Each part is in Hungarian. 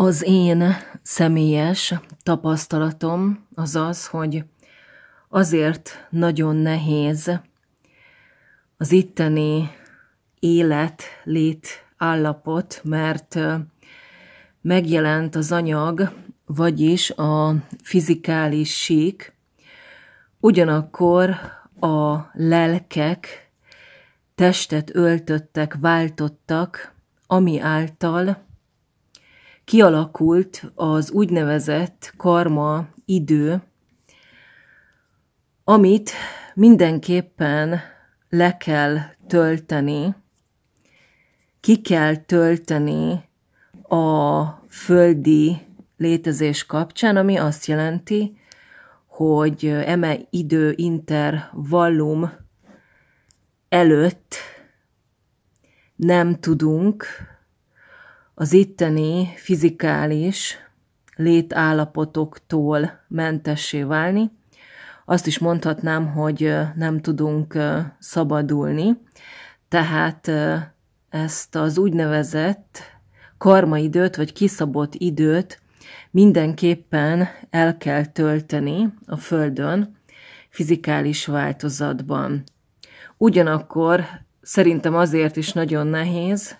Az én személyes tapasztalatom az az, hogy azért nagyon nehéz az itteni élet, lét állapot, mert megjelent az anyag, vagyis a fizikális sík, ugyanakkor a lelkek testet öltöttek, váltottak, ami által kialakult az úgynevezett karma idő, amit mindenképpen le kell tölteni, ki kell tölteni a földi létezés kapcsán, ami azt jelenti, hogy eme idő intervallum előtt nem tudunk az itteni fizikális létállapotoktól mentessé válni. Azt is mondhatnám, hogy nem tudunk szabadulni, tehát ezt az úgynevezett karmaidőt, vagy kiszabott időt mindenképpen el kell tölteni a Földön, fizikális változatban. Ugyanakkor szerintem azért is nagyon nehéz,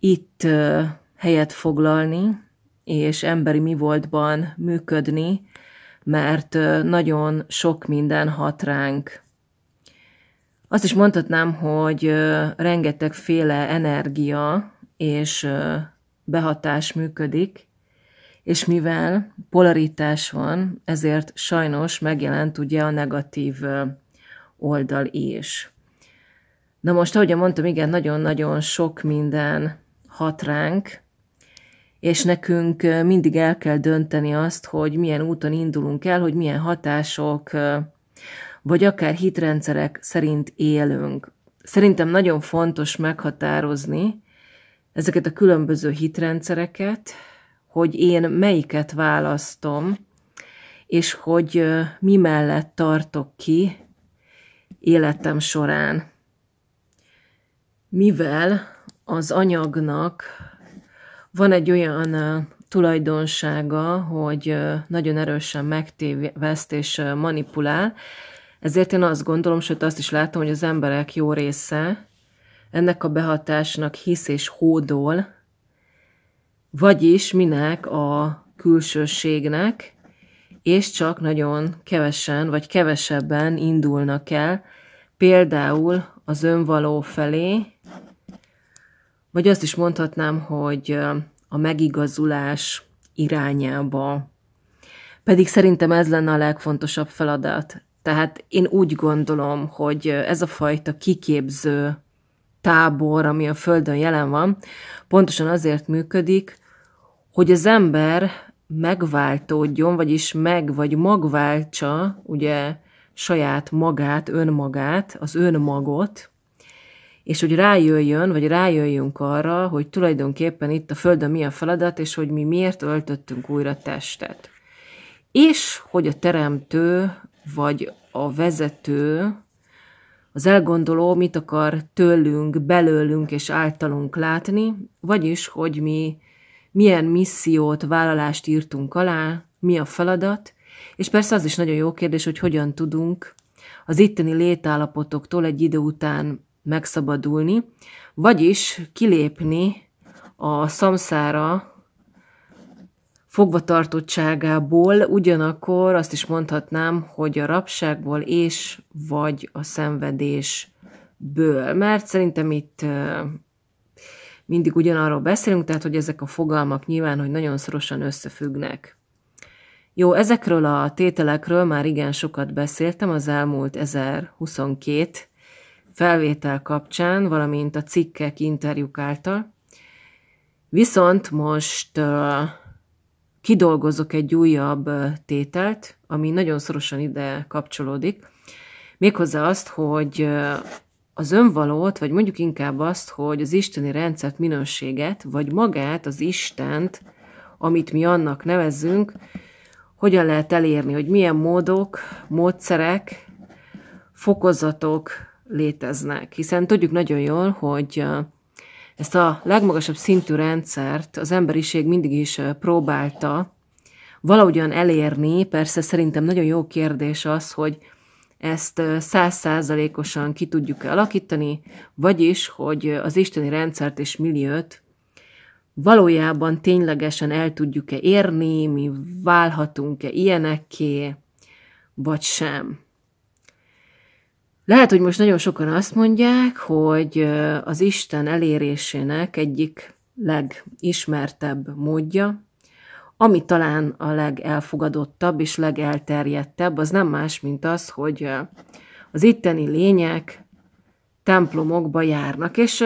itt helyet foglalni, és emberi mi voltban működni, mert nagyon sok minden hat ránk. Azt is mondhatnám, hogy rengeteg féle energia és behatás működik, és mivel polaritás van, ezért sajnos megjelent ugye a negatív oldal is. Na most, ahogy mondtam, igen, nagyon-nagyon sok minden hat ránk, és nekünk mindig el kell dönteni azt, hogy milyen úton indulunk el, hogy milyen hatások, vagy akár hitrendszerek szerint élünk. Szerintem nagyon fontos meghatározni ezeket a különböző hitrendszereket, hogy én melyiket választom, és hogy mi mellett tartok ki életem során. Mivel az anyagnak van egy olyan tulajdonsága, hogy nagyon erősen megtéveszt és manipulál, ezért én azt gondolom, sőt azt is látom, hogy az emberek jó része ennek a behatásnak hisz és hódol, vagyis minek a külsőségnek, és csak nagyon kevesen vagy kevesebben indulnak el, például az önvaló felé, vagy azt is mondhatnám, hogy a megigazulás irányába. Pedig szerintem ez lenne a legfontosabb feladat. Tehát én úgy gondolom, hogy ez a fajta kiképző tábor, ami a Földön jelen van, pontosan azért működik, hogy az ember megváltódjon, vagyis meg vagy magváltsa ugye saját magát, önmagát, az önmagot, és hogy rájöjjön, vagy rájöjjünk arra, hogy tulajdonképpen itt a Földön mi a feladat, és hogy mi miért öltöttünk újra testet. És hogy a teremtő, vagy a vezető, az elgondoló mit akar tőlünk, belőlünk és általunk látni, vagyis, hogy mi milyen missziót, vállalást írtunk alá, mi a feladat, és persze az is nagyon jó kérdés, hogy hogyan tudunk az itteni létállapotoktól egy idő után megszabadulni, vagyis kilépni a szamszára fogvatartottságából, ugyanakkor azt is mondhatnám, hogy a rabságból és vagy a szenvedésből. Mert szerintem itt mindig ugyanarról beszélünk, tehát hogy ezek a fogalmak nyilván, hogy nagyon szorosan összefüggnek. Jó, ezekről a tételekről már igen sokat beszéltem az elmúlt 1022 felvétel kapcsán, valamint a cikkek, interjúk által. Viszont most kidolgozok egy újabb tételt, ami nagyon szorosan ide kapcsolódik, méghozzá azt, hogy az önvalót, vagy mondjuk inkább azt, hogy az isteni rendszert, minőséget, vagy magát, az Istent, amit mi annak nevezzünk, hogyan lehet elérni, hogy milyen módok, módszerek, fokozatok, léteznek. Hiszen tudjuk nagyon jól, hogy ezt a legmagasabb szintű rendszert az emberiség mindig is próbálta valahogyan elérni. Persze szerintem nagyon jó kérdés az, hogy ezt százszázalékosan ki tudjuk-e alakítani, vagyis, hogy az isteni rendszert és milliót valójában ténylegesen el tudjuk-e érni, mi válhatunk-e ilyenekké, vagy sem. Lehet, hogy most nagyon sokan azt mondják, hogy az Isten elérésének egyik legismertebb módja, ami talán a legelfogadottabb és legelterjedtebb, az nem más, mint az, hogy az itteni lények templomokba járnak, és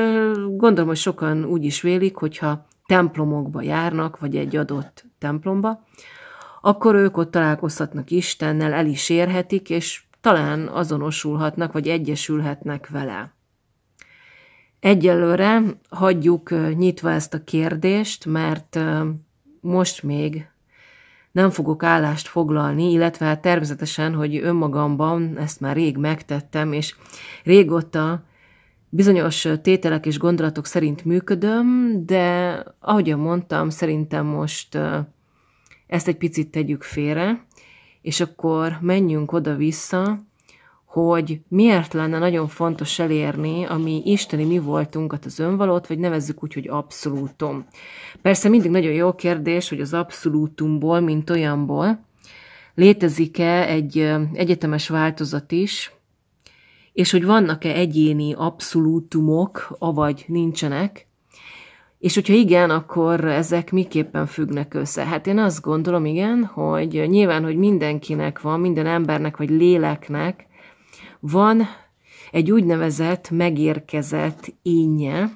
gondolom, hogy sokan úgy is vélik, hogyha templomokba járnak, vagy egy adott templomba, akkor ők ott találkozhatnak Istennel, el is érhetik, és talán azonosulhatnak vagy egyesülhetnek vele. Egyelőre hagyjuk nyitva ezt a kérdést, mert most még nem fogok állást foglalni, illetve hát természetesen, hogy önmagamban ezt már rég megtettem, és régóta bizonyos tételek és gondolatok szerint működöm, de ahogyan mondtam, szerintem most ezt egy picit tegyük félre, és akkor menjünk oda-vissza, hogy miért lenne nagyon fontos elérni a mi isteni mi voltunkat, az önvalót, vagy nevezzük úgy, hogy abszolútum. Persze mindig nagyon jó kérdés, hogy az abszolútumból, mint olyanból, létezik-e egy egyetemes változat is, és hogy vannak-e egyéni abszolútumok, avagy nincsenek, és hogyha igen, akkor ezek miképpen függnek össze? Hát én azt gondolom, igen, hogy nyilván, hogy mindenkinek van, minden embernek vagy léleknek van egy úgynevezett megérkezett énje,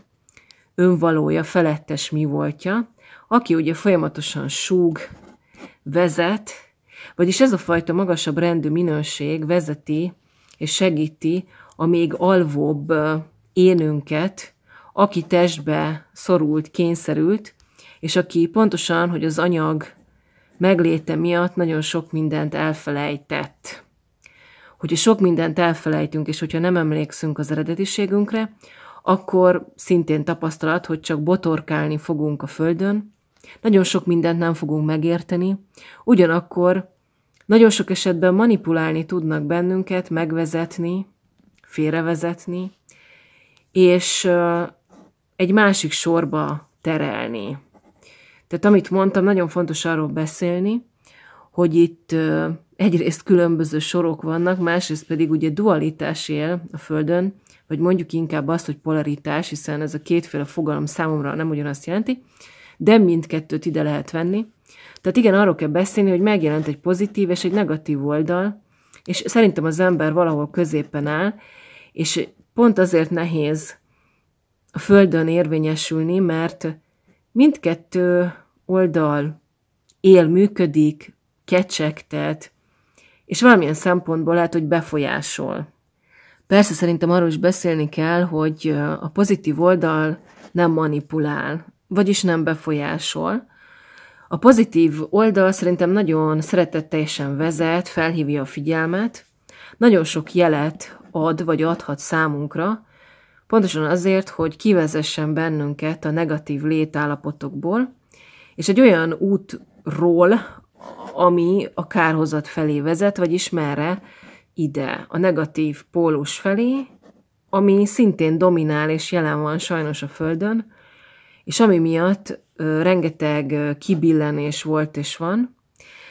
önvalója, felettes mi voltja, aki ugye folyamatosan súg, vezet, vagyis ez a fajta magasabb rendű minőség vezeti és segíti a még alvóbb énünket, aki testbe szorult, kényszerült, és aki pontosan, hogy az anyag megléte miatt nagyon sok mindent elfelejtett. Hogyha sok mindent elfelejtünk, és hogyha nem emlékszünk az eredetiségünkre, akkor szintén tapasztalat, hogy csak botorkálni fogunk a földön, nagyon sok mindent nem fogunk megérteni, ugyanakkor nagyon sok esetben manipulálni tudnak bennünket, megvezetni, félrevezetni, és egy másik sorba terelni. Tehát amit mondtam, nagyon fontos arról beszélni, hogy itt egyrészt különböző sorok vannak, másrészt pedig ugye dualitás él a Földön, vagy mondjuk inkább azt, hogy polaritás, hiszen ez a kétféle fogalom számomra nem ugyanazt jelenti, de mindkettőt ide lehet venni. Tehát igen, arról kell beszélni, hogy megjelent egy pozitív és egy negatív oldal, és szerintem az ember valahol középen áll, és pont azért nehéz a földön érvényesülni, mert mindkettő oldal él, működik, kecsegtet, és valamilyen szempontból lehet, hogy befolyásol. Persze szerintem arról is beszélni kell, hogy a pozitív oldal nem manipulál, vagyis nem befolyásol. A pozitív oldal szerintem nagyon szeretetteljesen vezet, felhívja a figyelmet, nagyon sok jelet ad, vagy adhat számunkra, Pontosan azért, hogy kivezessen bennünket a negatív létállapotokból, és egy olyan útról, ami a kárhozat felé vezet, vagy ismerre ide, a negatív pólus felé, ami szintén dominál és jelen van sajnos a Földön, és ami miatt rengeteg kibillenés volt és van.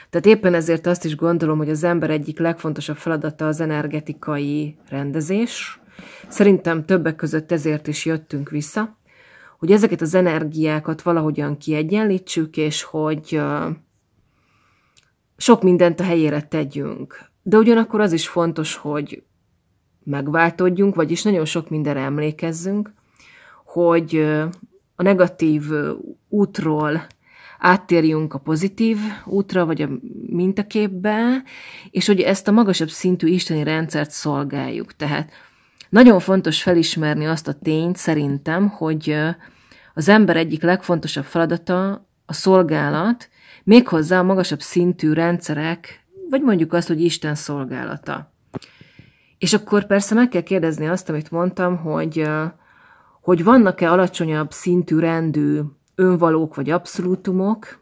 Tehát éppen ezért azt is gondolom, hogy az ember egyik legfontosabb feladata az energetikai rendezés, Szerintem többek között ezért is jöttünk vissza, hogy ezeket az energiákat valahogyan kiegyenlítsük, és hogy sok mindent a helyére tegyünk. De ugyanakkor az is fontos, hogy megváltodjunk, vagyis nagyon sok mindenre emlékezzünk, hogy a negatív útról áttérjünk a pozitív útra, vagy a mintaképbe, és hogy ezt a magasabb szintű isteni rendszert szolgáljuk. Tehát nagyon fontos felismerni azt a tényt szerintem, hogy az ember egyik legfontosabb feladata a szolgálat, méghozzá a magasabb szintű rendszerek, vagy mondjuk azt, hogy Isten szolgálata. És akkor persze meg kell kérdezni azt, amit mondtam, hogy, hogy vannak-e alacsonyabb szintű rendű önvalók vagy abszolútumok,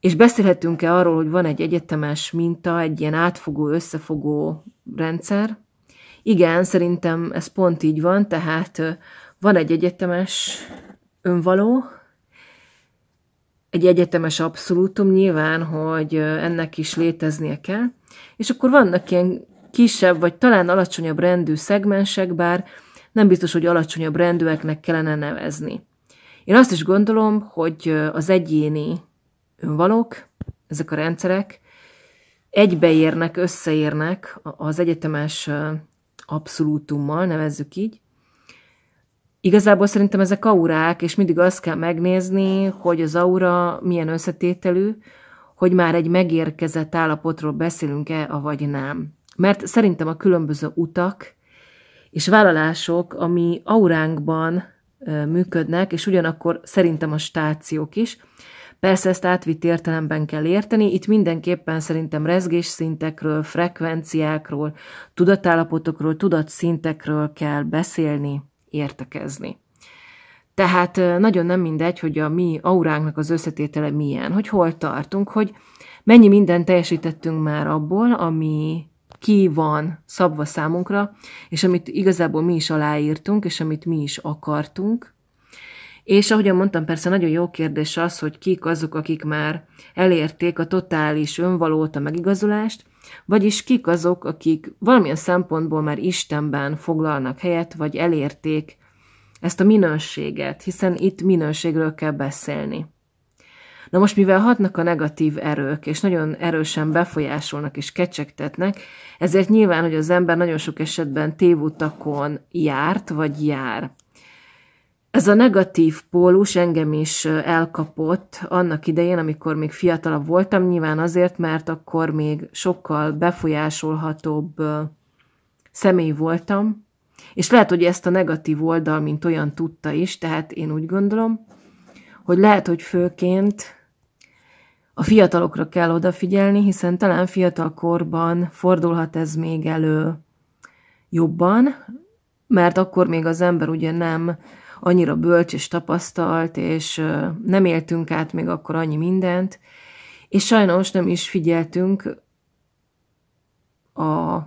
és beszélhetünk-e arról, hogy van egy egyetemes minta, egy ilyen átfogó, összefogó rendszer, igen, szerintem ez pont így van, tehát van egy egyetemes önvaló, egy egyetemes abszolútum nyilván, hogy ennek is léteznie kell, és akkor vannak ilyen kisebb, vagy talán alacsonyabb rendű szegmensek, bár nem biztos, hogy alacsonyabb rendűeknek kellene nevezni. Én azt is gondolom, hogy az egyéni önvalók, ezek a rendszerek egybeérnek, összeérnek az egyetemes abszolútummal, nevezzük így. Igazából szerintem ezek aurák, és mindig azt kell megnézni, hogy az aura milyen összetételű, hogy már egy megérkezett állapotról beszélünk-e, vagy nem. Mert szerintem a különböző utak és vállalások, ami auránkban működnek, és ugyanakkor szerintem a stációk is, Persze ezt átvitt értelemben kell érteni, itt mindenképpen szerintem rezgésszintekről, frekvenciákról, tudatállapotokról, tudatszintekről kell beszélni, értekezni. Tehát nagyon nem mindegy, hogy a mi auránknak az összetétele milyen, hogy hol tartunk, hogy mennyi mindent teljesítettünk már abból, ami ki van szabva számunkra, és amit igazából mi is aláírtunk, és amit mi is akartunk, és ahogyan mondtam, persze nagyon jó kérdés az, hogy kik azok, akik már elérték a totális a megigazulást, vagyis kik azok, akik valamilyen szempontból már Istenben foglalnak helyet, vagy elérték ezt a minőséget, hiszen itt minőségről kell beszélni. Na most, mivel hatnak a negatív erők, és nagyon erősen befolyásolnak és kecsegtetnek, ezért nyilván, hogy az ember nagyon sok esetben tévutakon járt, vagy jár. Ez a negatív pólus engem is elkapott annak idején, amikor még fiatalabb voltam, nyilván azért, mert akkor még sokkal befolyásolhatóbb személy voltam, és lehet, hogy ezt a negatív oldal, mint olyan tudta is, tehát én úgy gondolom, hogy lehet, hogy főként a fiatalokra kell odafigyelni, hiszen talán fiatal korban fordulhat ez még elő jobban, mert akkor még az ember ugye nem annyira bölcs és tapasztalt, és nem éltünk át még akkor annyi mindent, és sajnos nem is figyeltünk a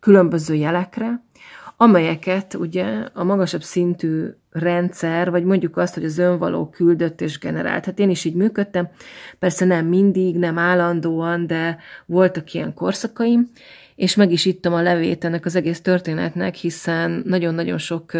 különböző jelekre, amelyeket ugye a magasabb szintű rendszer, vagy mondjuk azt, hogy az önvaló küldött és generált. Hát én is így működtem, persze nem mindig, nem állandóan, de voltak ilyen korszakaim, és meg is ittam a levét ennek az egész történetnek, hiszen nagyon-nagyon sok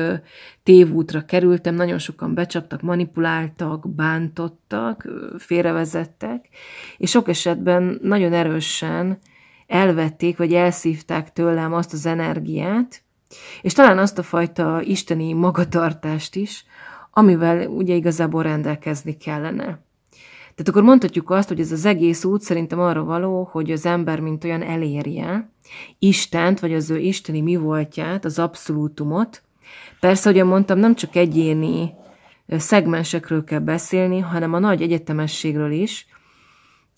tévútra kerültem, nagyon sokan becsaptak, manipuláltak, bántottak, félrevezettek, és sok esetben nagyon erősen elvették, vagy elszívták tőlem azt az energiát, és talán azt a fajta isteni magatartást is, amivel ugye igazából rendelkezni kellene. Tehát akkor mondhatjuk azt, hogy ez az egész út szerintem arra való, hogy az ember mint olyan elérje Istent, vagy az ő isteni mi voltját, az abszolútumot. Persze, ahogy mondtam, nem csak egyéni szegmensekről kell beszélni, hanem a nagy egyetemességről is.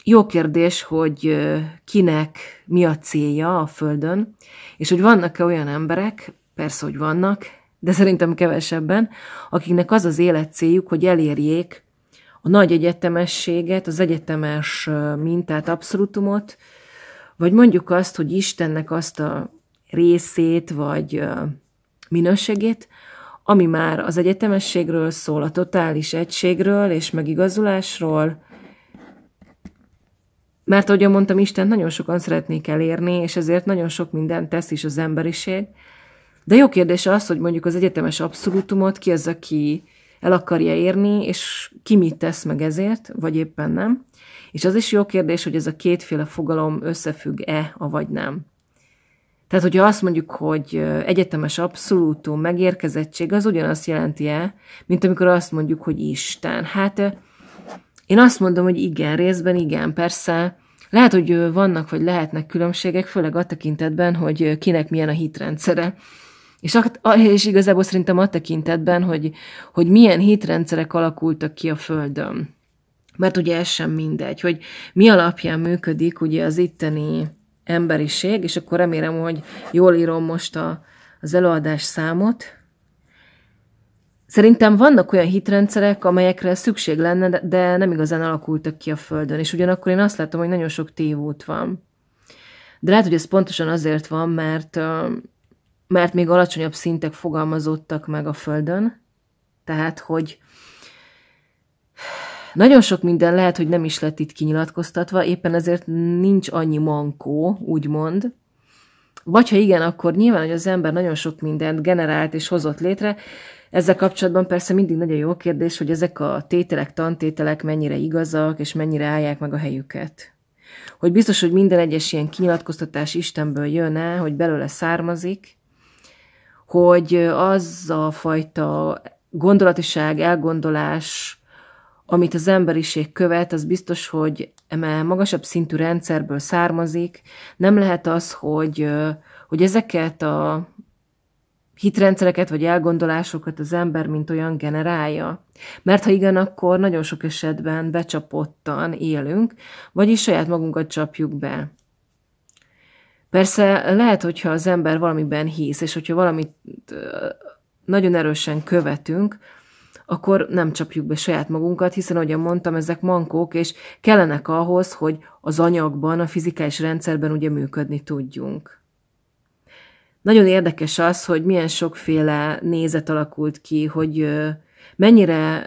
Jó kérdés, hogy kinek mi a célja a Földön, és hogy vannak-e olyan emberek, persze, hogy vannak, de szerintem kevesebben, akiknek az az élet céljuk, hogy elérjék a nagy egyetemességet, az egyetemes mintát, abszolútumot, vagy mondjuk azt, hogy Istennek azt a részét, vagy minőségét, ami már az egyetemességről szól, a totális egységről és megigazulásról, mert ahogy mondtam, Isten nagyon sokan szeretnék elérni, és ezért nagyon sok mindent tesz is az emberiség. De jó kérdés az, hogy mondjuk az egyetemes abszolútumot ki az, aki el akarja érni, és ki mit tesz meg ezért, vagy éppen nem. És az is jó kérdés, hogy ez a kétféle fogalom összefügg-e, vagy nem. Tehát, hogyha azt mondjuk, hogy egyetemes abszolútum, megérkezettség, az ugyanazt jelenti-e, mint amikor azt mondjuk, hogy Isten. Hát én azt mondom, hogy igen, részben igen, persze. Lehet, hogy vannak vagy lehetnek különbségek, főleg a tekintetben, hogy kinek milyen a hitrendszere. És, a, és igazából szerintem a tekintetben, hogy, hogy milyen hitrendszerek alakultak ki a Földön. Mert ugye ez sem mindegy, hogy mi alapján működik ugye az itteni emberiség, és akkor remélem, hogy jól írom most a, az előadás számot. Szerintem vannak olyan hitrendszerek, amelyekre szükség lenne, de nem igazán alakultak ki a Földön, és ugyanakkor én azt látom, hogy nagyon sok tévút van. De lehet, hogy ez pontosan azért van, mert mert még alacsonyabb szintek fogalmazódtak meg a Földön, tehát, hogy nagyon sok minden lehet, hogy nem is lett itt kinyilatkoztatva, éppen ezért nincs annyi mankó, úgymond. Vagy ha igen, akkor nyilván, hogy az ember nagyon sok mindent generált és hozott létre. Ezzel kapcsolatban persze mindig nagyon jó kérdés, hogy ezek a tételek, tantételek mennyire igazak, és mennyire állják meg a helyüket. Hogy biztos, hogy minden egyes ilyen kinyilatkoztatás Istenből jön el, hogy belőle származik, hogy az a fajta gondolatiság, elgondolás, amit az emberiség követ, az biztos, hogy eme magasabb szintű rendszerből származik. Nem lehet az, hogy, hogy ezeket a hitrendszereket vagy elgondolásokat az ember mint olyan generálja. Mert ha igen, akkor nagyon sok esetben becsapottan élünk, vagyis saját magunkat csapjuk be. Persze lehet, hogyha az ember valamiben hisz, és hogyha valamit nagyon erősen követünk, akkor nem csapjuk be saját magunkat, hiszen, ahogyan mondtam, ezek mankók, és kellenek ahhoz, hogy az anyagban, a fizikális rendszerben ugye működni tudjunk. Nagyon érdekes az, hogy milyen sokféle nézet alakult ki, hogy mennyire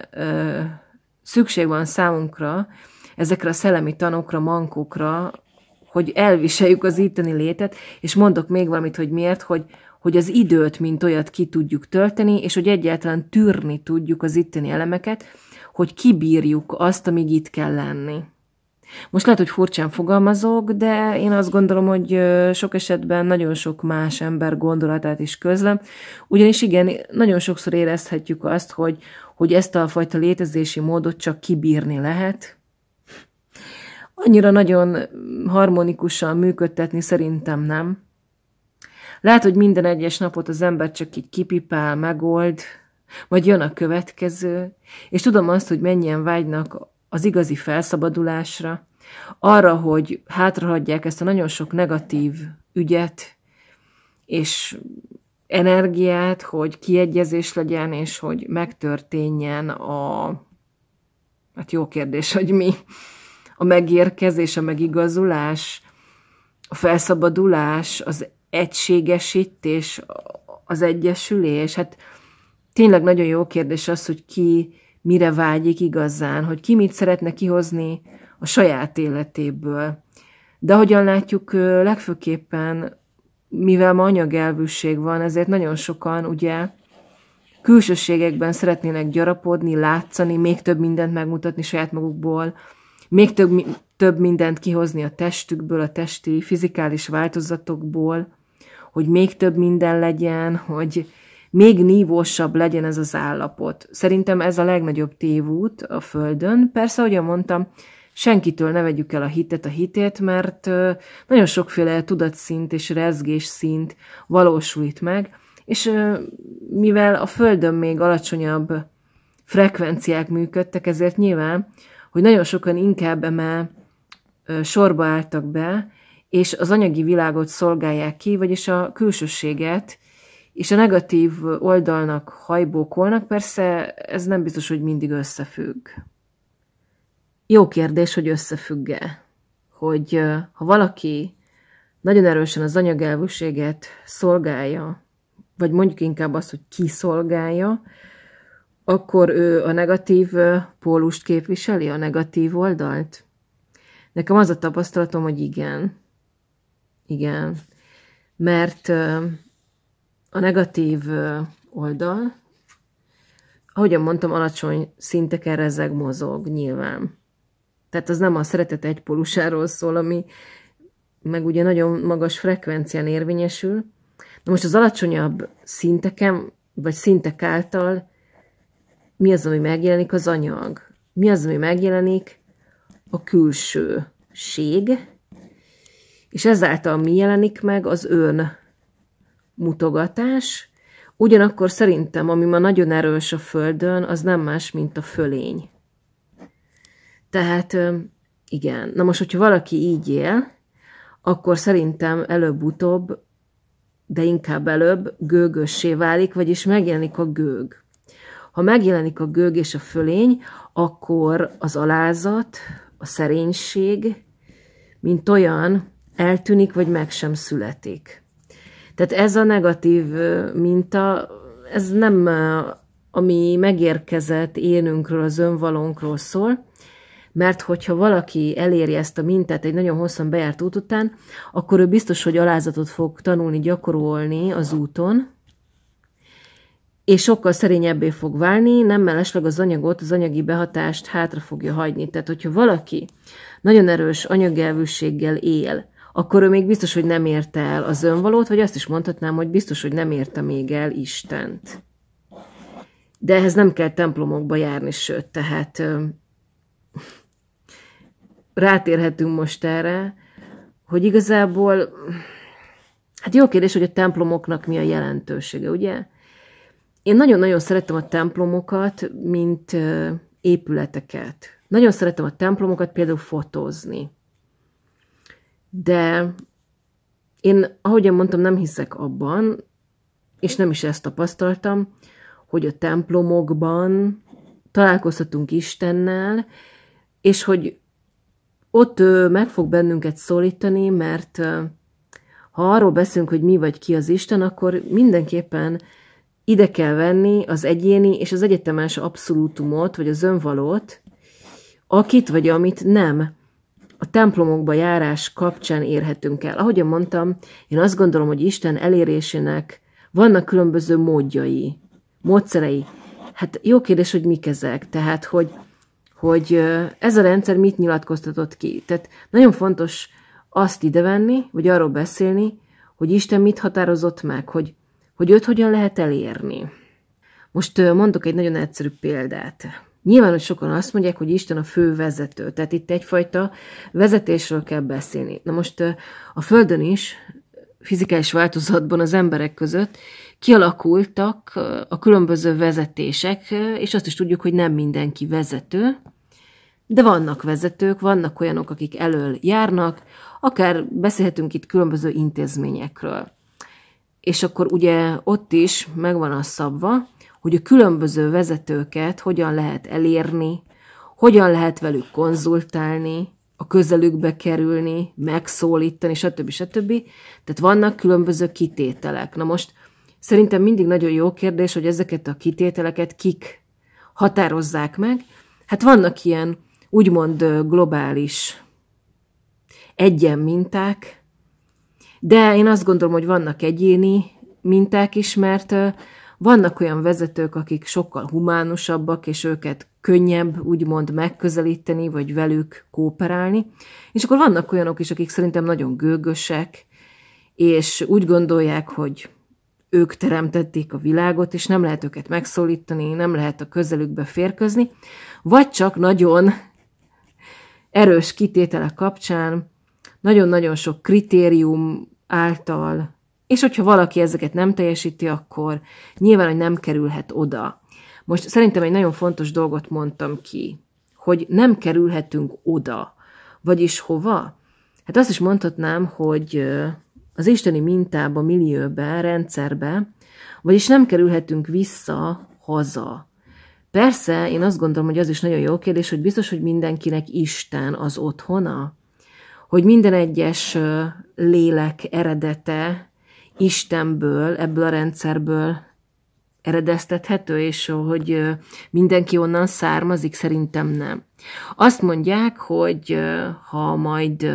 szükség van számunkra ezekre a szellemi tanokra, mankókra, hogy elviseljük az itteni létet, és mondok még valamit, hogy miért, hogy, hogy az időt, mint olyat ki tudjuk tölteni, és hogy egyáltalán tűrni tudjuk az itteni elemeket, hogy kibírjuk azt, amíg itt kell lenni. Most lehet, hogy furcsán fogalmazok, de én azt gondolom, hogy sok esetben nagyon sok más ember gondolatát is közlem, ugyanis igen, nagyon sokszor érezhetjük azt, hogy, hogy ezt a fajta létezési módot csak kibírni lehet, annyira nagyon harmonikusan működtetni szerintem nem. Lehet, hogy minden egyes napot az ember csak így kipipál, megold, vagy jön a következő, és tudom azt, hogy mennyien vágynak az igazi felszabadulásra, arra, hogy hátrahagyják ezt a nagyon sok negatív ügyet, és energiát, hogy kiegyezés legyen, és hogy megtörténjen a... Hát jó kérdés, hogy mi a megérkezés, a megigazulás, a felszabadulás, az egységesítés, az egyesülés. Hát tényleg nagyon jó kérdés az, hogy ki mire vágyik igazán, hogy ki mit szeretne kihozni a saját életéből. De ahogyan látjuk, legfőképpen, mivel ma anyagelvűség van, ezért nagyon sokan ugye külsőségekben szeretnének gyarapodni, látszani, még több mindent megmutatni saját magukból, még több, több mindent kihozni a testükből, a testi, fizikális változatokból, hogy még több minden legyen, hogy még nívósabb legyen ez az állapot. Szerintem ez a legnagyobb tévút a Földön. Persze, ahogyan mondtam, senkitől ne vegyük el a hitet, a hitét, mert nagyon sokféle tudatszint és rezgés szint valósul itt meg, és mivel a Földön még alacsonyabb frekvenciák működtek, ezért nyilván hogy nagyon sokan inkább emel sorba álltak be, és az anyagi világot szolgálják ki, vagyis a külsőséget, és a negatív oldalnak hajbókolnak, persze ez nem biztos, hogy mindig összefügg. Jó kérdés, hogy összefügg-e. Hogy ha valaki nagyon erősen az anyagelvűséget szolgálja, vagy mondjuk inkább azt, hogy kiszolgálja, akkor ő a negatív pólust képviseli, a negatív oldalt? Nekem az a tapasztalatom, hogy igen. Igen. Mert a negatív oldal, ahogyan mondtam, alacsony szinteken rezeg, mozog, nyilván. Tehát az nem a szeretet egypólusáról szól, ami meg ugye nagyon magas frekvencián érvényesül. Na most az alacsonyabb szinteken, vagy szintek által mi az, ami megjelenik az anyag, mi az, ami megjelenik a külsőség, és ezáltal mi jelenik meg az ön mutogatás, ugyanakkor szerintem, ami ma nagyon erős a Földön, az nem más, mint a fölény. Tehát igen. Na most, hogyha valaki így él, akkor szerintem előbb-utóbb, de inkább előbb gőgössé válik, vagyis megjelenik a gőg. Ha megjelenik a gőg és a fölény, akkor az alázat, a szerénység, mint olyan eltűnik, vagy meg sem születik. Tehát ez a negatív minta, ez nem ami megérkezett énünkről, az önvalónkról szól, mert hogyha valaki eléri ezt a mintát egy nagyon hosszan bejárt út után, akkor ő biztos, hogy alázatot fog tanulni, gyakorolni az úton, és sokkal szerényebbé fog válni, nem mellesleg az anyagot, az anyagi behatást hátra fogja hagyni. Tehát, hogyha valaki nagyon erős anyagelvűséggel él, akkor ő még biztos, hogy nem érte el az önvalót, vagy azt is mondhatnám, hogy biztos, hogy nem érte még el Istent. De ehhez nem kell templomokba járni, sőt, tehát ö, rátérhetünk most erre, hogy igazából, hát jó kérdés, hogy a templomoknak mi a jelentősége, ugye? Én nagyon-nagyon szeretem a templomokat, mint épületeket. Nagyon szeretem a templomokat például fotózni. De én, ahogy mondtam, nem hiszek abban, és nem is ezt tapasztaltam, hogy a templomokban találkozhatunk Istennel, és hogy ott meg fog bennünket szólítani, mert ha arról beszélünk, hogy mi vagy ki az Isten, akkor mindenképpen ide kell venni az egyéni és az egyetemes abszolútumot, vagy az önvalót, akit vagy amit nem a templomokba járás kapcsán érhetünk el. Ahogyan mondtam, én azt gondolom, hogy Isten elérésének vannak különböző módjai, módszerei. Hát jó kérdés, hogy mik ezek. Tehát, hogy, hogy ez a rendszer mit nyilatkoztatott ki. Tehát nagyon fontos azt idevenni, vagy arról beszélni, hogy Isten mit határozott meg, hogy hogy őt hogyan lehet elérni. Most mondok egy nagyon egyszerű példát. Nyilván, hogy sokan azt mondják, hogy Isten a fő vezető, tehát itt egyfajta vezetésről kell beszélni. Na most a Földön is, fizikális változatban az emberek között kialakultak a különböző vezetések, és azt is tudjuk, hogy nem mindenki vezető, de vannak vezetők, vannak olyanok, akik elől járnak, akár beszélhetünk itt különböző intézményekről és akkor ugye ott is megvan az szabva, hogy a különböző vezetőket hogyan lehet elérni, hogyan lehet velük konzultálni, a közelükbe kerülni, megszólítani, stb. stb. Tehát vannak különböző kitételek. Na most szerintem mindig nagyon jó kérdés, hogy ezeket a kitételeket kik határozzák meg. Hát vannak ilyen úgymond globális minták. De én azt gondolom, hogy vannak egyéni minták is, mert vannak olyan vezetők, akik sokkal humánusabbak, és őket könnyebb úgymond megközelíteni, vagy velük kooperálni. És akkor vannak olyanok is, akik szerintem nagyon gőgösek, és úgy gondolják, hogy ők teremtették a világot, és nem lehet őket megszólítani, nem lehet a közelükbe férközni, vagy csak nagyon erős kitétele kapcsán nagyon-nagyon sok kritérium által, és hogyha valaki ezeket nem teljesíti, akkor nyilván, hogy nem kerülhet oda. Most szerintem egy nagyon fontos dolgot mondtam ki, hogy nem kerülhetünk oda. Vagyis hova? Hát azt is mondhatnám, hogy az isteni mintába, millióbe, rendszerbe, vagyis nem kerülhetünk vissza haza. Persze, én azt gondolom, hogy az is nagyon jó kérdés, hogy biztos, hogy mindenkinek Isten az otthona, hogy minden egyes lélek eredete Istenből, ebből a rendszerből eredeztethető, és hogy mindenki onnan származik, szerintem nem. Azt mondják, hogy ha majd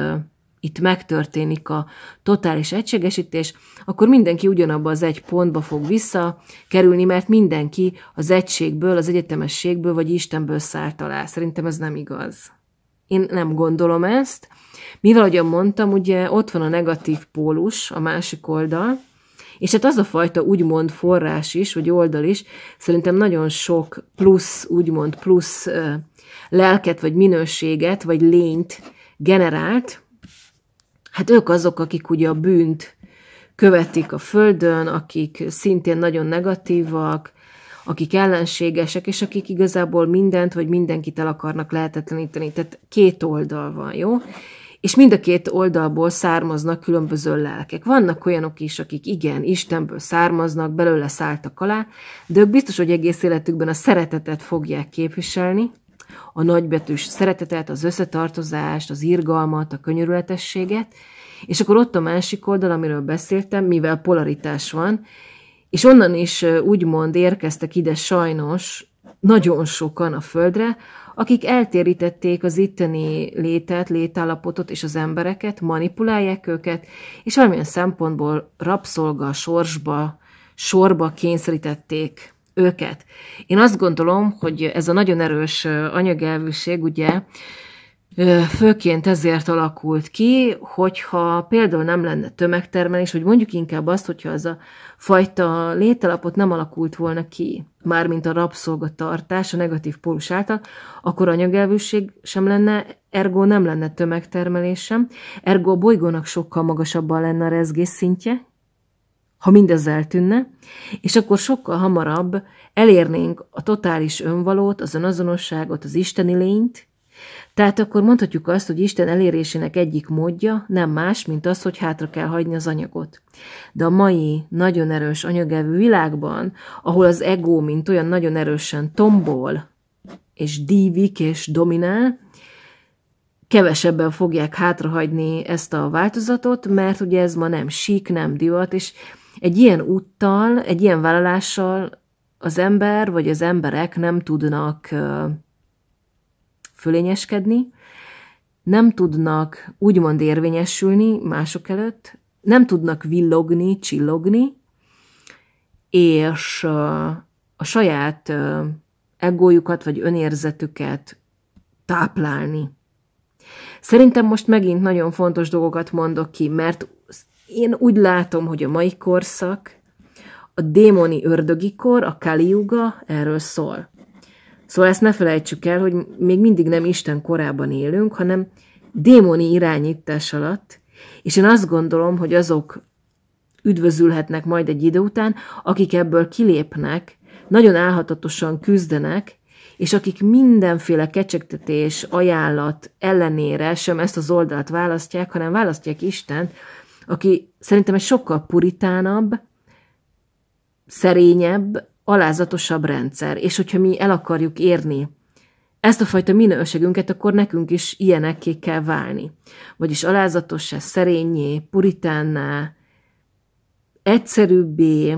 itt megtörténik a totális egységesítés, akkor mindenki ugyanabba az egy pontba fog visszakerülni, mert mindenki az egységből, az egyetemességből vagy Istenből szállt alá. Szerintem ez nem igaz. Én nem gondolom ezt. Mivel, ahogy mondtam, ugye ott van a negatív pólus, a másik oldal, és hát az a fajta úgymond forrás is, vagy oldal is, szerintem nagyon sok plusz, úgymond plusz lelket, vagy minőséget, vagy lényt generált. Hát ők azok, akik ugye a bűnt követik a földön, akik szintén nagyon negatívak, akik ellenségesek, és akik igazából mindent vagy mindenkit el akarnak lehetetleníteni. Tehát két oldal van, jó? És mind a két oldalból származnak különböző lelkek. Vannak olyanok is, akik igen, Istenből származnak, belőle szálltak alá, de ők biztos, hogy egész életükben a szeretetet fogják képviselni, a nagybetűs szeretetet, az összetartozást, az irgalmat, a könyörületességet, és akkor ott a másik oldal, amiről beszéltem, mivel polaritás van, és onnan is úgymond érkeztek ide sajnos nagyon sokan a földre, akik eltérítették az itteni létet, létállapotot és az embereket, manipulálják őket, és valamilyen szempontból rabszolga sorsba, sorba kényszerítették őket. Én azt gondolom, hogy ez a nagyon erős anyagelvűség, ugye, főként ezért alakult ki, hogyha például nem lenne tömegtermelés, vagy mondjuk inkább azt, hogyha az a fajta lételapot nem alakult volna ki, mármint a rabszolgatartás a negatív pólus által, akkor anyagelvűség sem lenne, ergo nem lenne tömegtermelés sem, ergo a bolygónak sokkal magasabban lenne a rezgés szintje, ha mindez eltűnne, és akkor sokkal hamarabb elérnénk a totális önvalót, az önazonosságot, az isteni lényt, tehát akkor mondhatjuk azt, hogy Isten elérésének egyik módja nem más, mint az, hogy hátra kell hagyni az anyagot. De a mai nagyon erős anyagelvű világban, ahol az ego, mint olyan nagyon erősen tombol, és dívik, és dominál, kevesebben fogják hátrahagyni ezt a változatot, mert ugye ez ma nem sík, nem divat, és egy ilyen úttal, egy ilyen vállalással az ember vagy az emberek nem tudnak fölényeskedni, nem tudnak úgymond érvényesülni mások előtt, nem tudnak villogni, csillogni, és a saját egójukat vagy önérzetüket táplálni. Szerintem most megint nagyon fontos dolgokat mondok ki, mert én úgy látom, hogy a mai korszak, a démoni ördögi kor, a kaliuga erről szól. Szóval ezt ne felejtsük el, hogy még mindig nem Isten korában élünk, hanem démoni irányítás alatt, és én azt gondolom, hogy azok üdvözülhetnek majd egy idő után, akik ebből kilépnek, nagyon álhatatosan küzdenek, és akik mindenféle kecsegtetés, ajánlat ellenére sem ezt az oldalt választják, hanem választják Istent, aki szerintem egy sokkal puritánabb, szerényebb, alázatosabb rendszer, és hogyha mi el akarjuk érni ezt a fajta minőségünket, akkor nekünk is ilyenekké kell válni. Vagyis alázatossá, szerényé, puritánná, egyszerűbbé,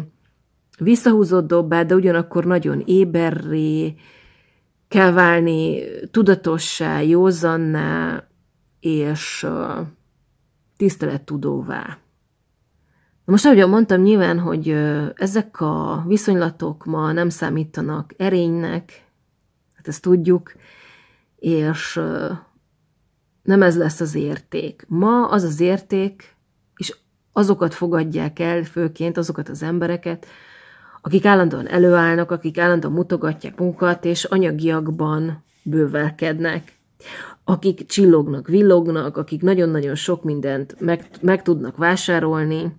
visszahúzódóbbá, de ugyanakkor nagyon éberré kell válni, tudatossá, józanná és tisztelettudóvá most ahogy mondtam, nyilván, hogy ezek a viszonylatok ma nem számítanak erénynek, hát ezt tudjuk, és nem ez lesz az érték. Ma az az érték, és azokat fogadják el, főként azokat az embereket, akik állandóan előállnak, akik állandóan mutogatják munkat, és anyagiakban bővelkednek, akik csillognak, villognak, akik nagyon-nagyon sok mindent meg, meg tudnak vásárolni,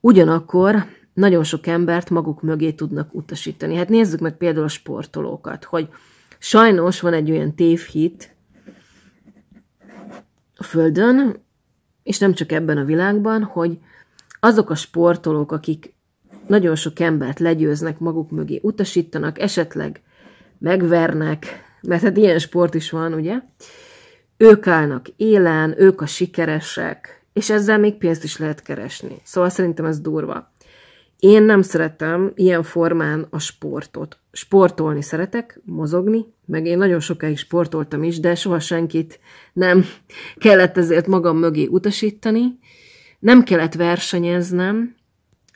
Ugyanakkor nagyon sok embert maguk mögé tudnak utasítani. Hát nézzük meg például a sportolókat, hogy sajnos van egy olyan tévhit a Földön, és nem csak ebben a világban, hogy azok a sportolók, akik nagyon sok embert legyőznek, maguk mögé utasítanak, esetleg megvernek, mert hát ilyen sport is van, ugye? Ők állnak élen, ők a sikeresek, és ezzel még pénzt is lehet keresni. Szóval szerintem ez durva. Én nem szeretem ilyen formán a sportot. Sportolni szeretek, mozogni, meg én nagyon sokáig sportoltam is, de soha senkit nem kellett ezért magam mögé utasítani. Nem kellett versenyeznem,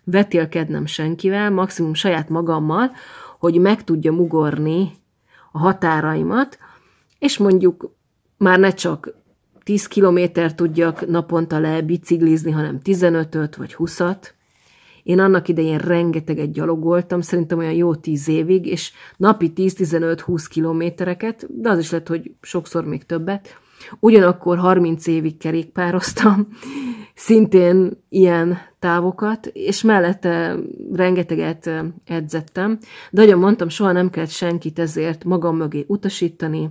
vetélkednem senkivel, maximum saját magammal, hogy meg tudja mugorni a határaimat, és mondjuk már ne csak 10 kilométer tudjak naponta le biciklizni, hanem 15-öt vagy 20-at. Én annak idején rengeteget gyalogoltam, szerintem olyan jó 10 évig, és napi 10-15-20 kilométereket, de az is lett, hogy sokszor még többet. Ugyanakkor 30 évig kerékpároztam, szintén ilyen távokat, és mellette rengeteget edzettem, de nagyon mondtam, soha nem kellett senkit ezért magam mögé utasítani,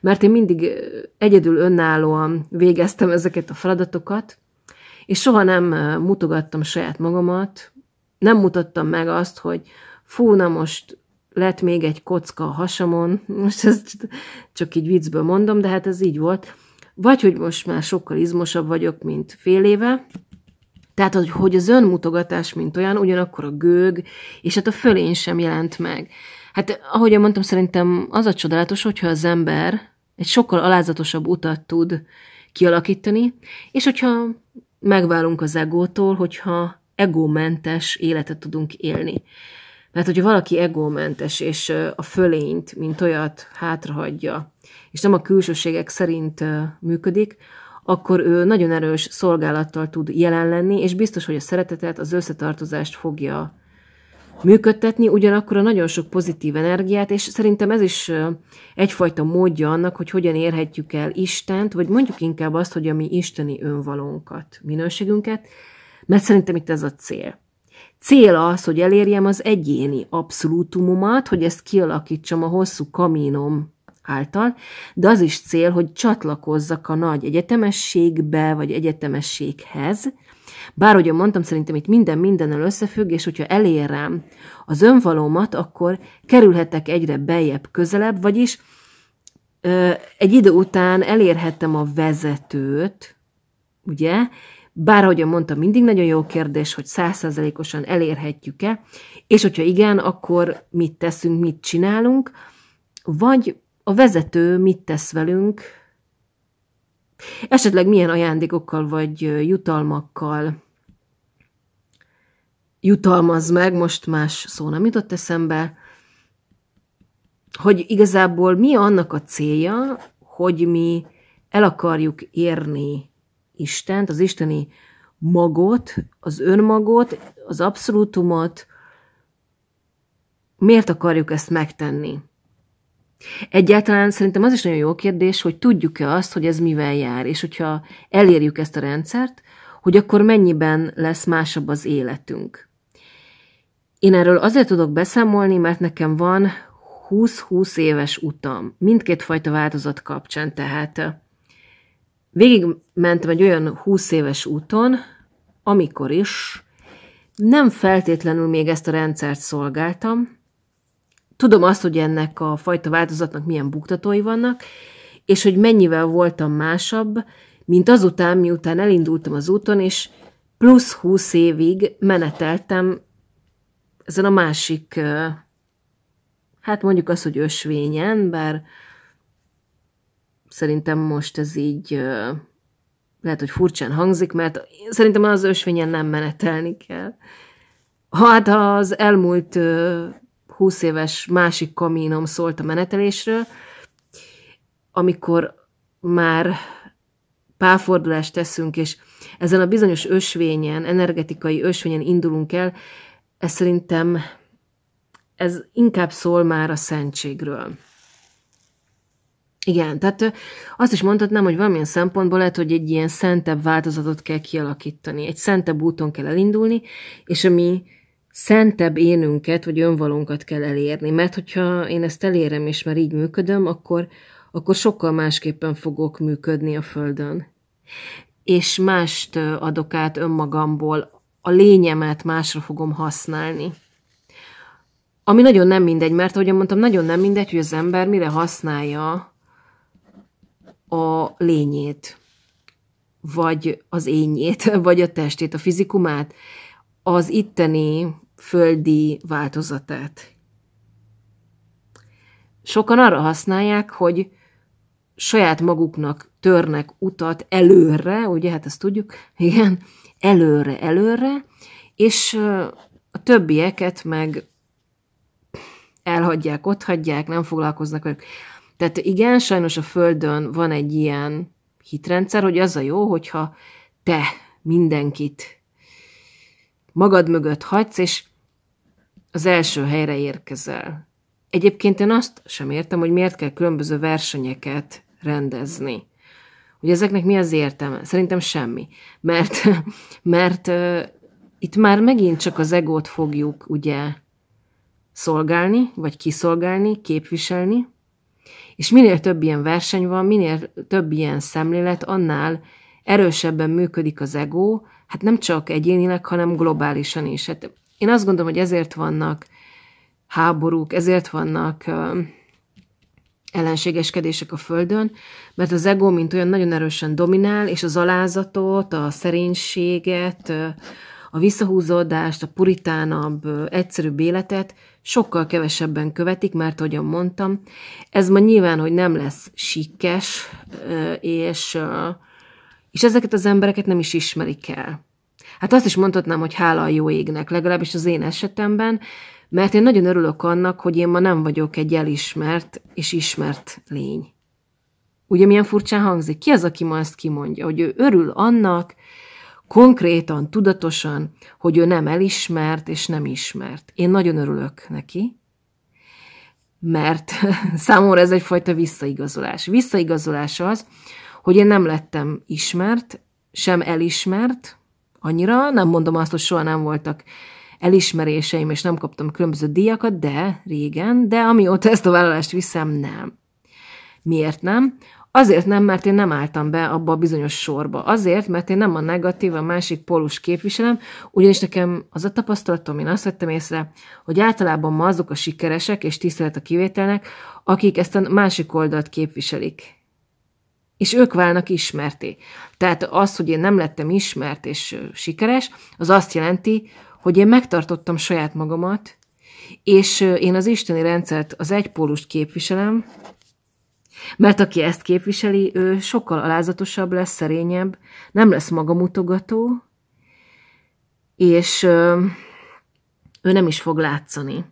mert én mindig egyedül önállóan végeztem ezeket a feladatokat, és soha nem mutogattam saját magamat, nem mutattam meg azt, hogy fú, na most lett még egy kocka a hasamon, most ezt csak így viccből mondom, de hát ez így volt, vagy hogy most már sokkal izmosabb vagyok, mint fél éve, tehát, hogy, hogy az önmutogatás, mint olyan, ugyanakkor a gőg, és hát a fölény sem jelent meg. Hát, ahogy mondtam, szerintem az a csodálatos, hogyha az ember egy sokkal alázatosabb utat tud kialakítani, és hogyha megválunk az egótól, hogyha egómentes életet tudunk élni. Mert hogyha valaki egómentes, és a fölényt, mint olyat hátrahagyja, és nem a külsőségek szerint működik, akkor ő nagyon erős szolgálattal tud jelen lenni, és biztos, hogy a szeretetet, az összetartozást fogja működtetni, ugyanakkor a nagyon sok pozitív energiát, és szerintem ez is egyfajta módja annak, hogy hogyan érhetjük el Istent, vagy mondjuk inkább azt, hogy a mi isteni önvalónkat, minőségünket, mert szerintem itt ez a cél. Cél az, hogy elérjem az egyéni abszolútumomat, hogy ezt kialakítsam a hosszú kaminom által, de az is cél, hogy csatlakozzak a nagy egyetemességbe, vagy egyetemességhez, bár ahogy mondtam, szerintem itt minden mindennel összefügg, és hogyha rám az önvalómat, akkor kerülhetek egyre beljebb, közelebb, vagyis egy idő után elérhettem a vezetőt, ugye, bár ahogy mondtam, mindig nagyon jó kérdés, hogy százszerzelékosan elérhetjük-e, és hogyha igen, akkor mit teszünk, mit csinálunk, vagy a vezető mit tesz velünk, esetleg milyen ajándékokkal vagy jutalmakkal jutalmaz meg, most más szó nem jutott eszembe, hogy igazából mi annak a célja, hogy mi el akarjuk érni Istent, az isteni magot, az önmagot, az abszolútumot, miért akarjuk ezt megtenni? Egyáltalán szerintem az is nagyon jó kérdés, hogy tudjuk-e azt, hogy ez mivel jár, és hogyha elérjük ezt a rendszert, hogy akkor mennyiben lesz másabb az életünk. Én erről azért tudok beszámolni, mert nekem van 20-20 éves utam, mindkét fajta változat kapcsán, tehát végig mentem egy olyan 20 éves úton, amikor is nem feltétlenül még ezt a rendszert szolgáltam, tudom azt, hogy ennek a fajta változatnak milyen buktatói vannak, és hogy mennyivel voltam másabb, mint azután, miután elindultam az úton, és plusz húsz évig meneteltem ezen a másik, hát mondjuk azt, hogy ösvényen, bár szerintem most ez így lehet, hogy furcsán hangzik, mert szerintem az ösvényen nem menetelni kell. Hát az elmúlt 20 éves másik kaminom szólt a menetelésről, amikor már párfordulást teszünk, és ezen a bizonyos ösvényen, energetikai ösvényen indulunk el, ez szerintem ez inkább szól már a szentségről. Igen, tehát azt is mondhatnám, hogy valamilyen szempontból lehet, hogy egy ilyen szentebb változatot kell kialakítani, egy szentebb úton kell elindulni, és ami szentebb énünket, vagy önvalónkat kell elérni. Mert hogyha én ezt elérem, és már így működöm, akkor, akkor sokkal másképpen fogok működni a Földön. És mást adok át önmagamból, a lényemet másra fogom használni. Ami nagyon nem mindegy, mert ahogy mondtam, nagyon nem mindegy, hogy az ember mire használja a lényét, vagy az ényét, vagy a testét, a fizikumát. Az itteni földi változatát. Sokan arra használják, hogy saját maguknak törnek utat előre, ugye, hát ezt tudjuk, igen, előre, előre, és a többieket meg elhagyják, ott hagyják, nem foglalkoznak velük. Tehát igen, sajnos a Földön van egy ilyen hitrendszer, hogy az a jó, hogyha te mindenkit magad mögött hagysz, és az első helyre érkezel. Egyébként én azt sem értem, hogy miért kell különböző versenyeket rendezni. Hogy ezeknek mi az értelme? Szerintem semmi. Mert, mert uh, itt már megint csak az egót fogjuk ugye szolgálni, vagy kiszolgálni, képviselni, és minél több ilyen verseny van, minél több ilyen szemlélet, annál erősebben működik az ego, hát nem csak egyénileg, hanem globálisan is. Hát én azt gondolom, hogy ezért vannak háborúk, ezért vannak ellenségeskedések a Földön, mert az ego, mint olyan, nagyon erősen dominál, és az alázatot, a szerénységet, a visszahúzódást, a puritánabb, egyszerűbb életet sokkal kevesebben követik, mert ahogyan mondtam, ez ma nyilván, hogy nem lesz sikkes, és, és ezeket az embereket nem is ismerik el. Hát azt is mondhatnám, hogy hála a jó égnek, legalábbis az én esetemben, mert én nagyon örülök annak, hogy én ma nem vagyok egy elismert és ismert lény. Ugye milyen furcsán hangzik? Ki az, aki ma ezt kimondja, hogy ő örül annak, konkrétan, tudatosan, hogy ő nem elismert és nem ismert. Én nagyon örülök neki, mert számomra ez egyfajta visszaigazolás. Visszaigazolás az, hogy én nem lettem ismert, sem elismert, annyira, nem mondom azt, hogy soha nem voltak elismeréseim, és nem kaptam különböző díjakat, de régen, de amióta ezt a vállalást viszem, nem. Miért nem? Azért nem, mert én nem álltam be abba a bizonyos sorba. Azért, mert én nem a negatív, a másik polus képviselem, ugyanis nekem az a tapasztalatom, én azt vettem észre, hogy általában ma azok a sikeresek, és tisztelet a kivételnek, akik ezt a másik oldalt képviselik és ők válnak ismerté. Tehát az, hogy én nem lettem ismert és sikeres, az azt jelenti, hogy én megtartottam saját magamat, és én az isteni rendszert, az egypólust képviselem, mert aki ezt képviseli, ő sokkal alázatosabb lesz, szerényebb, nem lesz magamutogató, és ő nem is fog látszani.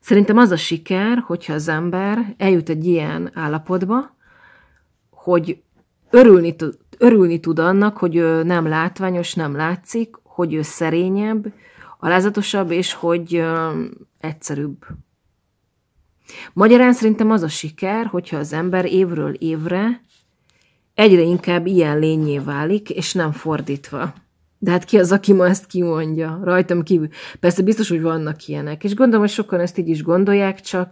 Szerintem az a siker, hogyha az ember eljut egy ilyen állapotba, hogy örülni, örülni tud annak, hogy ő nem látványos, nem látszik, hogy ő szerényebb, alázatosabb, és hogy ö, egyszerűbb. Magyarán szerintem az a siker, hogyha az ember évről évre egyre inkább ilyen lényé válik, és nem fordítva. De hát ki az, aki ma ezt kimondja? Rajtam kívül. Persze biztos, hogy vannak ilyenek, és gondolom, hogy sokan ezt így is gondolják, csak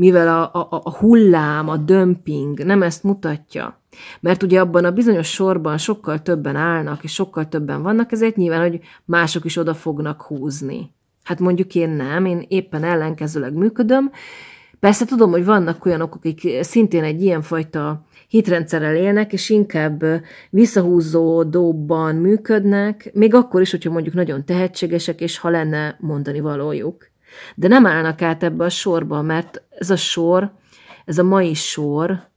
mivel a, a, a hullám, a dömping nem ezt mutatja. Mert ugye abban a bizonyos sorban sokkal többen állnak, és sokkal többen vannak, ezért nyilván, hogy mások is oda fognak húzni. Hát mondjuk én nem, én éppen ellenkezőleg működöm. Persze tudom, hogy vannak olyanok, akik szintén egy ilyenfajta hitrendszerrel élnek, és inkább visszahúzódóbban működnek, még akkor is, hogyha mondjuk nagyon tehetségesek, és ha lenne mondani valójuk. De nem állnak át ebbe a sorba, mert ez a sor, ez a mai sor,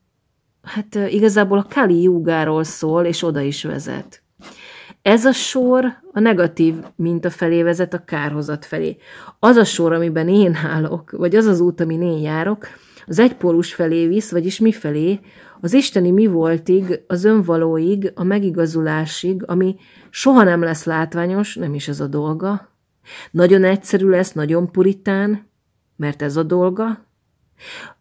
hát igazából a Kali júgáról szól, és oda is vezet. Ez a sor a negatív minta felé vezet, a kárhozat felé. Az a sor, amiben én állok, vagy az az út, amin én járok, az egypólus felé visz, vagyis mi felé, az isteni mi voltig, az önvalóig, a megigazulásig, ami soha nem lesz látványos, nem is ez a dolga, nagyon egyszerű lesz, nagyon puritán, mert ez a dolga.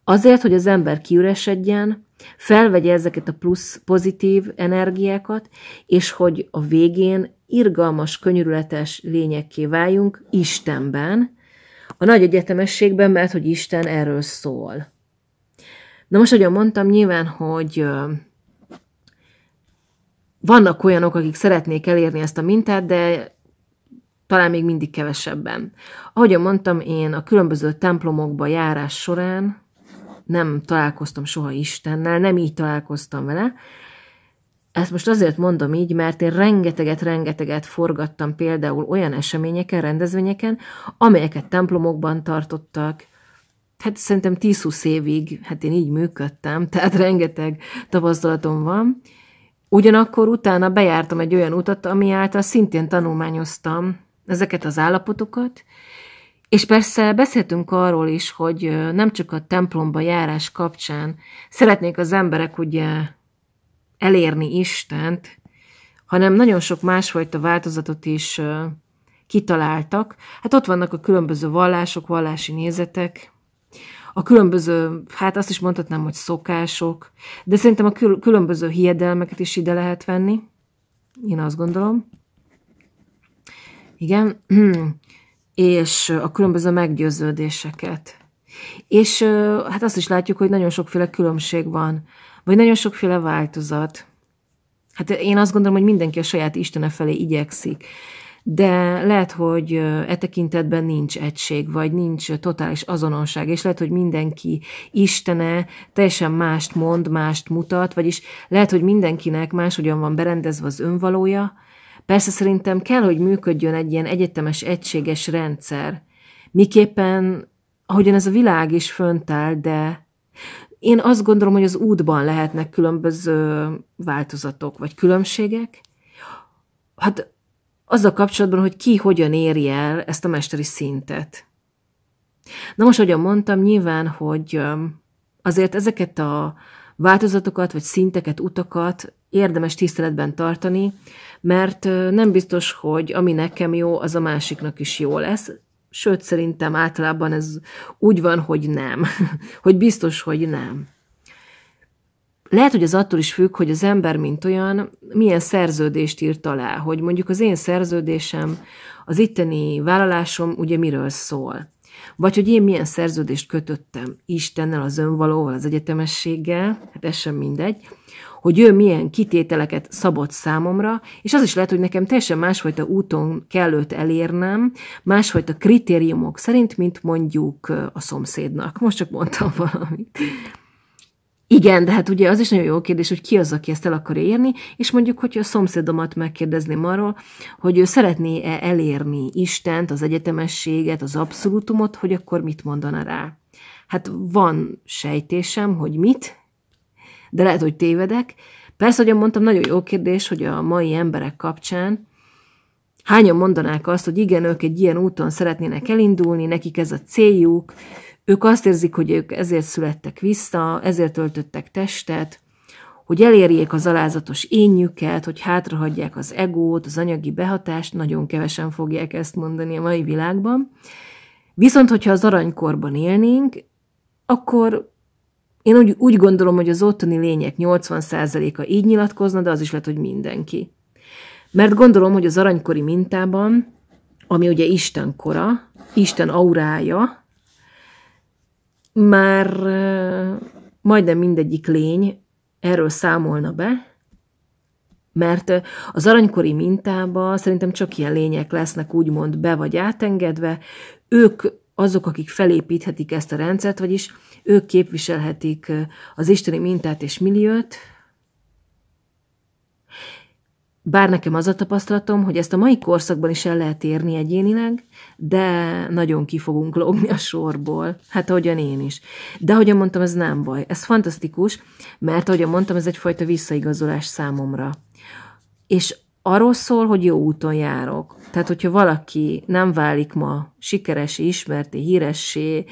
Azért, hogy az ember kiüresedjen, felvegye ezeket a plusz pozitív energiákat, és hogy a végén irgalmas, könyörületes lényekké váljunk Istenben, a nagy egyetemességben, mert hogy Isten erről szól. Na most, ahogy mondtam, nyilván, hogy vannak olyanok, akik szeretnék elérni ezt a mintát, de talán még mindig kevesebben. Ahogyan mondtam, én a különböző templomokba járás során nem találkoztam soha Istennel, nem így találkoztam vele. Ezt most azért mondom így, mert én rengeteget, rengeteget forgattam például olyan eseményeken, rendezvényeken, amelyeket templomokban tartottak, hát szerintem 10-20 évig, hát én így működtem, tehát rengeteg tapasztalatom van. Ugyanakkor utána bejártam egy olyan utat, ami által szintén tanulmányoztam ezeket az állapotokat, és persze beszéltünk arról is, hogy nem csak a templomba járás kapcsán szeretnék az emberek ugye elérni Istent, hanem nagyon sok másfajta változatot is kitaláltak. Hát ott vannak a különböző vallások, vallási nézetek, a különböző, hát azt is mondhatnám, hogy szokások, de szerintem a különböző hiedelmeket is ide lehet venni. Én azt gondolom. Igen. És a különböző meggyőződéseket. És hát azt is látjuk, hogy nagyon sokféle különbség van, vagy nagyon sokféle változat. Hát én azt gondolom, hogy mindenki a saját Istene felé igyekszik. De lehet, hogy e tekintetben nincs egység, vagy nincs totális azonosság, és lehet, hogy mindenki Istene teljesen mást mond, mást mutat, vagyis lehet, hogy mindenkinek máshogyan van berendezve az önvalója, Persze szerintem kell, hogy működjön egy ilyen egyetemes, egységes rendszer. Miképpen, ahogyan ez a világ is fönt áll, de én azt gondolom, hogy az útban lehetnek különböző változatok, vagy különbségek. Hát azzal kapcsolatban, hogy ki hogyan éri el ezt a mesteri szintet. Na most, ahogyan mondtam, nyilván, hogy azért ezeket a változatokat, vagy szinteket, utakat érdemes tiszteletben tartani, mert nem biztos, hogy ami nekem jó, az a másiknak is jó lesz. Sőt, szerintem általában ez úgy van, hogy nem. hogy biztos, hogy nem. Lehet, hogy az attól is függ, hogy az ember, mint olyan, milyen szerződést írt alá, hogy mondjuk az én szerződésem, az itteni vállalásom ugye miről szól. Vagy hogy én milyen szerződést kötöttem Istennel, az önvalóval, az egyetemességgel, hát ez sem mindegy, hogy ő milyen kitételeket szabott számomra, és az is lehet, hogy nekem teljesen másfajta úton kell őt elérnem, másfajta kritériumok szerint, mint mondjuk a szomszédnak. Most csak mondtam valamit. Igen, de hát ugye az is nagyon jó kérdés, hogy ki az, aki ezt el akar érni, és mondjuk, hogyha a szomszédomat megkérdezném arról, hogy ő szeretné-e elérni Istent, az egyetemességet, az abszolútumot, hogy akkor mit mondana rá. Hát van sejtésem, hogy mit, de lehet, hogy tévedek. Persze, hogy mondtam, nagyon jó kérdés, hogy a mai emberek kapcsán hányan mondanák azt, hogy igen, ők egy ilyen úton szeretnének elindulni, nekik ez a céljuk, ők azt érzik, hogy ők ezért születtek vissza, ezért öltöttek testet, hogy elérjék az alázatos énjüket, hogy hátrahagyják az egót, az anyagi behatást, nagyon kevesen fogják ezt mondani a mai világban. Viszont, hogyha az aranykorban élnénk, akkor én úgy, úgy gondolom, hogy az ottani lények 80%-a így nyilatkozna, de az is lehet, hogy mindenki. Mert gondolom, hogy az aranykori mintában, ami ugye Isten kora, Isten aurája, már majdnem mindegyik lény erről számolna be, mert az aranykori mintában, szerintem csak ilyen lények lesznek úgymond be vagy átengedve, ők azok, akik felépíthetik ezt a rendszert, vagyis ők képviselhetik az isteni mintát és milliót, bár nekem az a tapasztalatom, hogy ezt a mai korszakban is el lehet érni egyénileg, de nagyon ki fogunk lógni a sorból. Hát ahogyan én is. De ahogyan mondtam, ez nem baj. Ez fantasztikus, mert ahogyan mondtam, ez egyfajta visszaigazolás számomra. És arról szól, hogy jó úton járok. Tehát, hogyha valaki nem válik ma sikeresé, ismerti, híressé,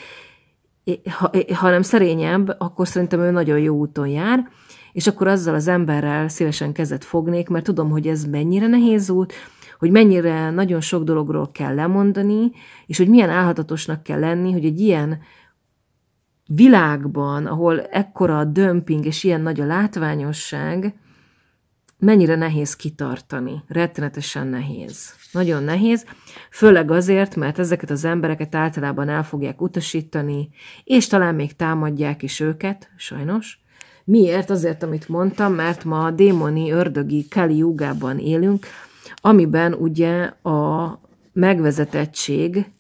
ha, hanem szerényebb, akkor szerintem ő nagyon jó úton jár, és akkor azzal az emberrel szívesen kezet fognék, mert tudom, hogy ez mennyire nehéz út, hogy mennyire nagyon sok dologról kell lemondani, és hogy milyen álhatatosnak kell lenni, hogy egy ilyen világban, ahol ekkora a dömping és ilyen nagy a látványosság, mennyire nehéz kitartani. Rettenetesen nehéz. Nagyon nehéz, főleg azért, mert ezeket az embereket általában el fogják utasítani, és talán még támadják is őket, sajnos. Miért? Azért, amit mondtam, mert ma a démoni, ördögi Kali jugában élünk, amiben ugye a megvezetettség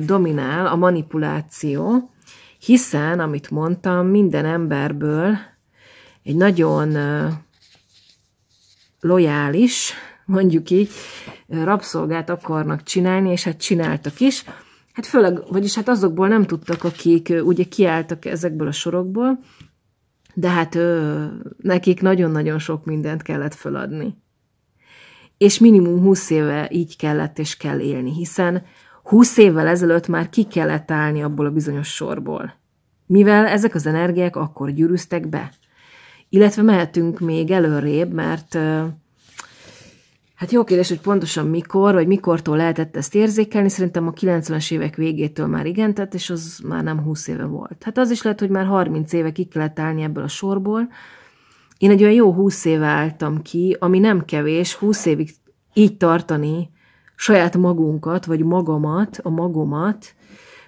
dominál, a manipuláció, hiszen, amit mondtam, minden emberből egy nagyon lojális, mondjuk így, rabszolgát akarnak csinálni, és hát csináltak is. Hát főleg, vagyis hát azokból nem tudtak, akik ugye kiálltak ezekből a sorokból, de hát ö, nekik nagyon-nagyon sok mindent kellett föladni. És minimum 20 éve így kellett és kell élni, hiszen 20 évvel ezelőtt már ki kellett állni abból a bizonyos sorból. Mivel ezek az energiák akkor gyűrűztek be, illetve mehetünk még előrébb, mert hát jó kérdés, hogy pontosan mikor, vagy mikortól lehetett ezt érzékelni, szerintem a 90-es évek végétől már igen tehát és az már nem 20 éve volt. Hát az is lehet, hogy már 30 éve ki kellett állni ebből a sorból. Én egy olyan jó 20 éve álltam ki, ami nem kevés, 20 évig így tartani saját magunkat, vagy magamat, a magomat,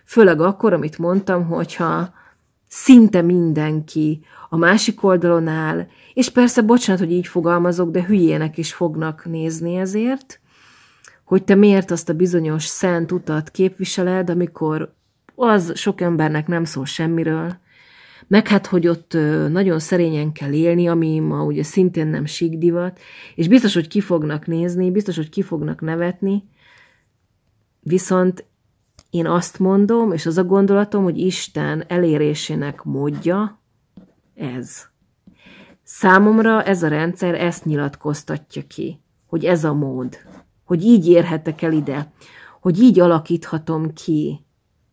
főleg akkor, amit mondtam, hogyha szinte mindenki a másik oldalon áll, és persze, bocsánat, hogy így fogalmazok, de hülyének is fognak nézni ezért, hogy te miért azt a bizonyos szent utat képviseled, amikor az sok embernek nem szól semmiről, meg hát, hogy ott nagyon szerényen kell élni, ami ma ugye szintén nem síkdivat, és biztos, hogy ki fognak nézni, biztos, hogy ki fognak nevetni, viszont én azt mondom, és az a gondolatom, hogy Isten elérésének módja, ez. Számomra ez a rendszer ezt nyilatkoztatja ki, hogy ez a mód, hogy így érhetek el ide, hogy így alakíthatom ki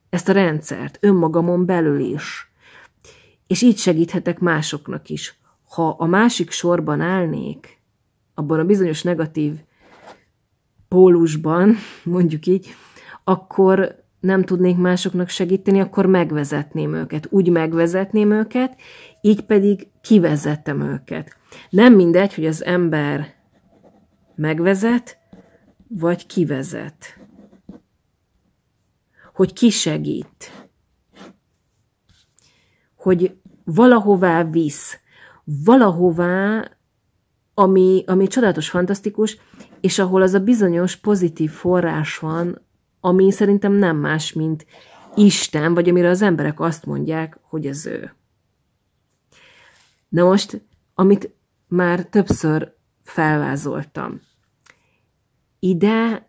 ezt a rendszert önmagamon belül is. És így segíthetek másoknak is. Ha a másik sorban állnék, abban a bizonyos negatív pólusban, mondjuk így, akkor nem tudnék másoknak segíteni, akkor megvezetném őket. Úgy megvezetném őket, így pedig kivezettem őket. Nem mindegy, hogy az ember megvezet, vagy kivezet. Hogy ki segít. Hogy valahová visz. Valahová, ami, ami csodálatos, fantasztikus, és ahol az a bizonyos pozitív forrás van, ami szerintem nem más, mint Isten, vagy amire az emberek azt mondják, hogy ez ő. Na most, amit már többször felvázoltam. Ide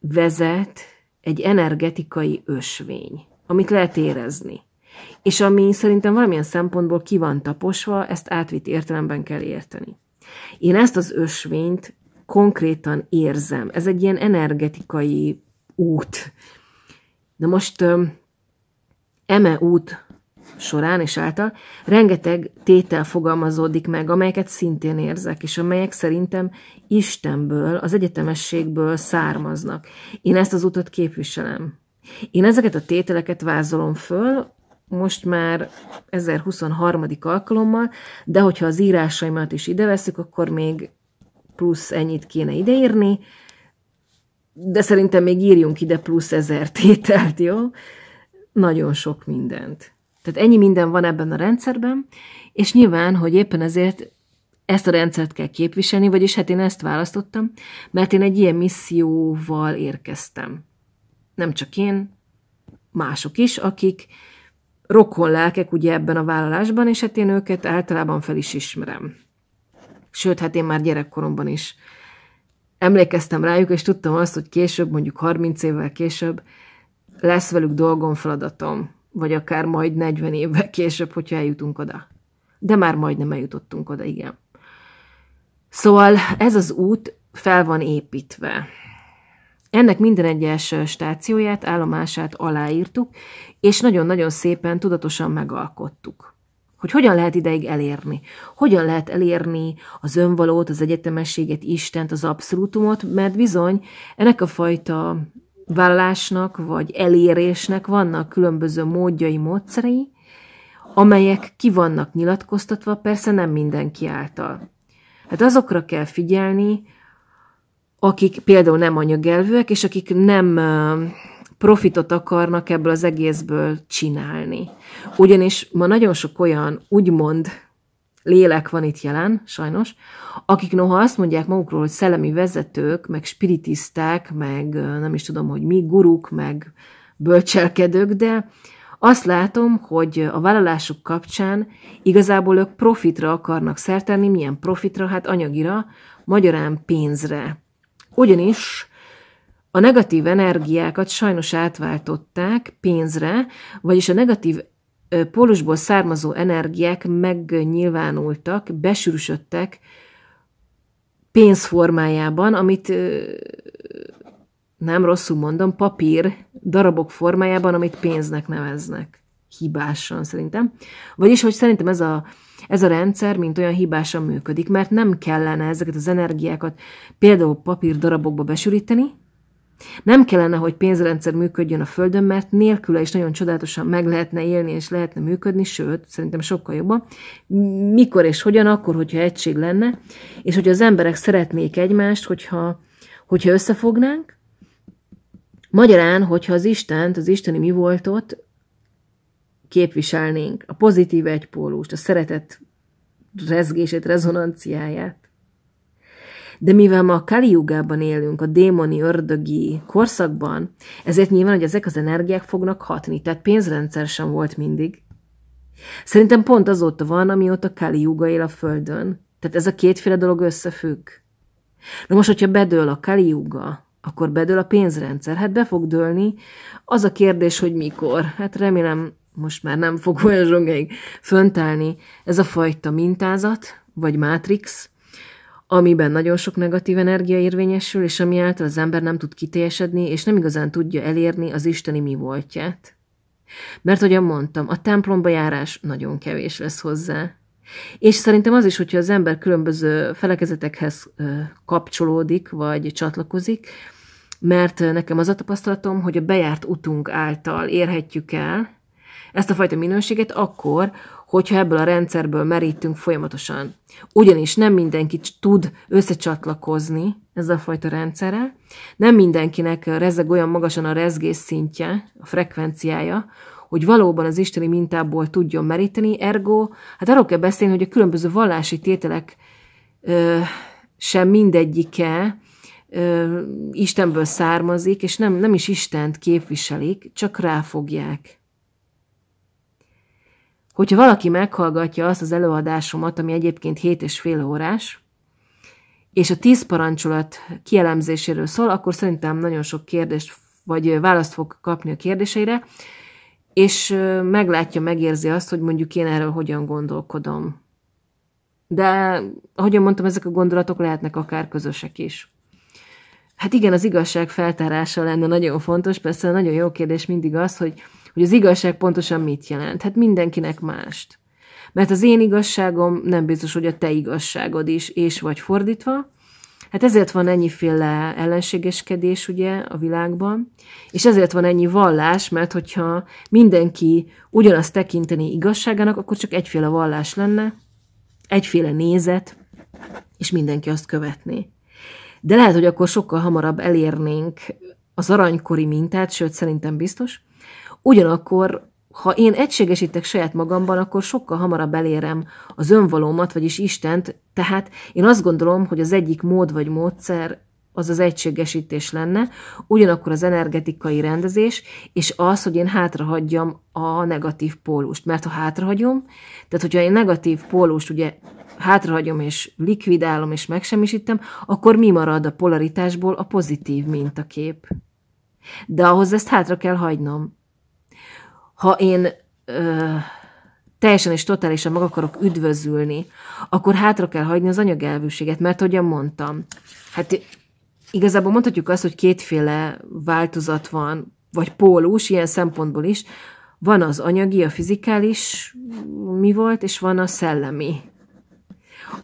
vezet egy energetikai ösvény, amit lehet érezni. És ami szerintem valamilyen szempontból ki van taposva, ezt átvitt értelemben kell érteni. Én ezt az ösvényt konkrétan érzem. Ez egy ilyen energetikai út. Na most eme út során és által rengeteg tétel fogalmazódik meg, amelyeket szintén érzek, és amelyek szerintem Istenből, az egyetemességből származnak. Én ezt az utat képviselem. Én ezeket a tételeket vázolom föl, most már 1023. alkalommal, de hogyha az írásaimat is ide veszük, akkor még plusz ennyit kéne ideírni, de szerintem még írjunk ide plusz ezer tételt, jó? Nagyon sok mindent. Tehát ennyi minden van ebben a rendszerben, és nyilván, hogy éppen ezért ezt a rendszert kell képviselni, vagyis hát én ezt választottam, mert én egy ilyen misszióval érkeztem. Nem csak én, mások is, akik rokon lelkek ugye ebben a vállalásban, és hát én őket általában fel is ismerem. Sőt, hát én már gyerekkoromban is emlékeztem rájuk, és tudtam azt, hogy később, mondjuk 30 évvel később lesz velük dolgom, feladatom, vagy akár majd 40 évvel később, hogyha eljutunk oda. De már majdnem eljutottunk oda, igen. Szóval ez az út fel van építve. Ennek minden egyes stációját, állomását aláírtuk, és nagyon-nagyon szépen, tudatosan megalkottuk. Hogy hogyan lehet ideig elérni? Hogyan lehet elérni az önvalót, az egyetemességet, Istent, az abszolútumot? Mert bizony ennek a fajta vállásnak vagy elérésnek vannak különböző módjai, módszerei, amelyek ki vannak nyilatkoztatva, persze nem mindenki által. Hát azokra kell figyelni, akik például nem anyagelvűek, és akik nem profitot akarnak ebből az egészből csinálni. Ugyanis ma nagyon sok olyan úgymond lélek van itt jelen, sajnos, akik noha azt mondják magukról, hogy szellemi vezetők, meg spiritiszták, meg nem is tudom, hogy mi, guruk, meg bölcselkedők, de azt látom, hogy a vállalásuk kapcsán igazából ők profitra akarnak szertenni, milyen profitra, hát anyagira, magyarán pénzre. Ugyanis a negatív energiákat sajnos átváltották pénzre, vagyis a negatív pólusból származó energiák megnyilvánultak, besűrűsödtek pénzformájában, amit nem rosszul mondom, papír darabok formájában, amit pénznek neveznek. Hibásan szerintem. Vagyis, hogy szerintem ez a, ez a rendszer mint olyan hibásan működik, mert nem kellene ezeket az energiákat például papír darabokba besűríteni, nem kellene, hogy pénzrendszer működjön a Földön, mert nélküle is nagyon csodálatosan meg lehetne élni és lehetne működni, sőt, szerintem sokkal jobban. Mikor és hogyan? Akkor, hogyha egység lenne, és hogy az emberek szeretnék egymást, hogyha, hogyha összefognánk. Magyarán, hogyha az Istent, az Isteni mi voltot képviselnénk, a pozitív egypólust, a szeretet rezgését, rezonanciáját, de mivel ma a Kali élünk, a démoni, ördögi korszakban, ezért nyilván, hogy ezek az energiák fognak hatni, tehát pénzrendszer sem volt mindig. Szerintem pont azóta van, amióta Kali él a Földön. Tehát ez a kétféle dolog összefügg. Na most, hogyha bedől a Kali akkor bedől a pénzrendszer. Hát be fog dőlni. Az a kérdés, hogy mikor. Hát remélem, most már nem fog olyan zsongáig föntállni ez a fajta mintázat, vagy mátrix, amiben nagyon sok negatív energia érvényesül, és ami által az ember nem tud kiteljesedni, és nem igazán tudja elérni az isteni mi voltját. Mert, ahogyan mondtam, a templomba járás nagyon kevés lesz hozzá. És szerintem az is, hogyha az ember különböző felekezetekhez kapcsolódik, vagy csatlakozik, mert nekem az a tapasztalatom, hogy a bejárt utunk által érhetjük el ezt a fajta minőséget akkor, hogyha ebből a rendszerből merítünk folyamatosan. Ugyanis nem mindenki tud összecsatlakozni ezzel a fajta rendszerrel, nem mindenkinek rezeg olyan magasan a rezgés szintje, a frekvenciája, hogy valóban az isteni mintából tudjon meríteni, ergo, hát arról kell beszélni, hogy a különböző vallási tételek ö, sem mindegyike ö, Istenből származik, és nem, nem is Istent képviselik, csak ráfogják hogyha valaki meghallgatja azt az előadásomat, ami egyébként 7 és fél órás, és a tíz parancsolat kielemzéséről szól, akkor szerintem nagyon sok kérdést vagy választ fog kapni a kérdéseire, és meglátja, megérzi azt, hogy mondjuk én erről hogyan gondolkodom. De, ahogyan mondtam, ezek a gondolatok lehetnek akár közösek is. Hát igen, az igazság feltárása lenne nagyon fontos, persze nagyon jó kérdés mindig az, hogy hogy az igazság pontosan mit jelent. Hát mindenkinek mást. Mert az én igazságom nem biztos, hogy a te igazságod is, és vagy fordítva. Hát ezért van ennyiféle ellenségeskedés ugye a világban, és ezért van ennyi vallás, mert hogyha mindenki ugyanazt tekinteni igazságának, akkor csak egyféle vallás lenne, egyféle nézet, és mindenki azt követné. De lehet, hogy akkor sokkal hamarabb elérnénk az aranykori mintát, sőt szerintem biztos, Ugyanakkor, ha én egységesítek saját magamban, akkor sokkal hamarabb elérem az önvalómat, vagyis Istent, tehát én azt gondolom, hogy az egyik mód vagy módszer az az egységesítés lenne, ugyanakkor az energetikai rendezés, és az, hogy én hátrahagyjam a negatív pólust. Mert ha hátrahagyom, tehát hogyha én negatív pólust ugye hátrahagyom és likvidálom és megsemmisítem, akkor mi marad a polaritásból a pozitív mintakép? De ahhoz ezt hátra kell hagynom ha én ö, teljesen és totálisan meg akarok üdvözülni, akkor hátra kell hagyni az anyagelvűséget, mert ahogyan mondtam, hát igazából mondhatjuk azt, hogy kétféle változat van, vagy pólus, ilyen szempontból is, van az anyagi, a fizikális mi volt, és van a szellemi,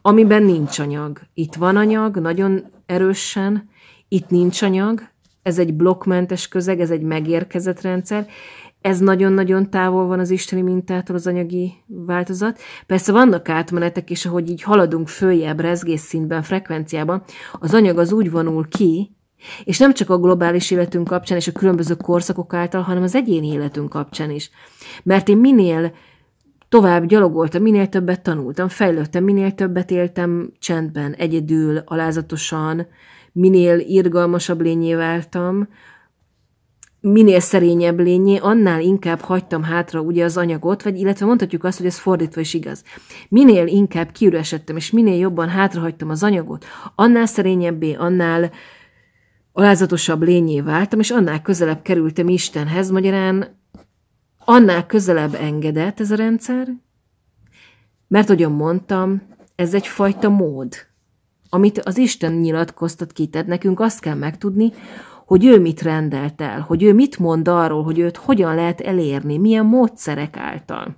amiben nincs anyag. Itt van anyag, nagyon erősen, itt nincs anyag, ez egy blokkmentes közeg, ez egy megérkezett rendszer, ez nagyon-nagyon távol van az isteni mintától az anyagi változat. Persze vannak átmenetek, és ahogy így haladunk följebb rezgésszintben, frekvenciában, az anyag az úgy vonul ki, és nem csak a globális életünk kapcsán és a különböző korszakok által, hanem az egyéni életünk kapcsán is. Mert én minél tovább gyalogoltam, minél többet tanultam, fejlődtem, minél többet éltem csendben, egyedül, alázatosan, minél irgalmasabb lényé váltam, minél szerényebb lényé, annál inkább hagytam hátra ugye az anyagot, vagy illetve mondhatjuk azt, hogy ez fordítva is igaz. Minél inkább kiüresedtem, és minél jobban hátrahagytam az anyagot, annál szerényebbé, annál alázatosabb lényé váltam, és annál közelebb kerültem Istenhez, magyarán annál közelebb engedett ez a rendszer, mert, ahogyan mondtam, ez egyfajta mód, amit az Isten nyilatkoztat ki, tehát nekünk azt kell megtudni, hogy ő mit rendelt el, hogy ő mit mond arról, hogy őt hogyan lehet elérni, milyen módszerek által.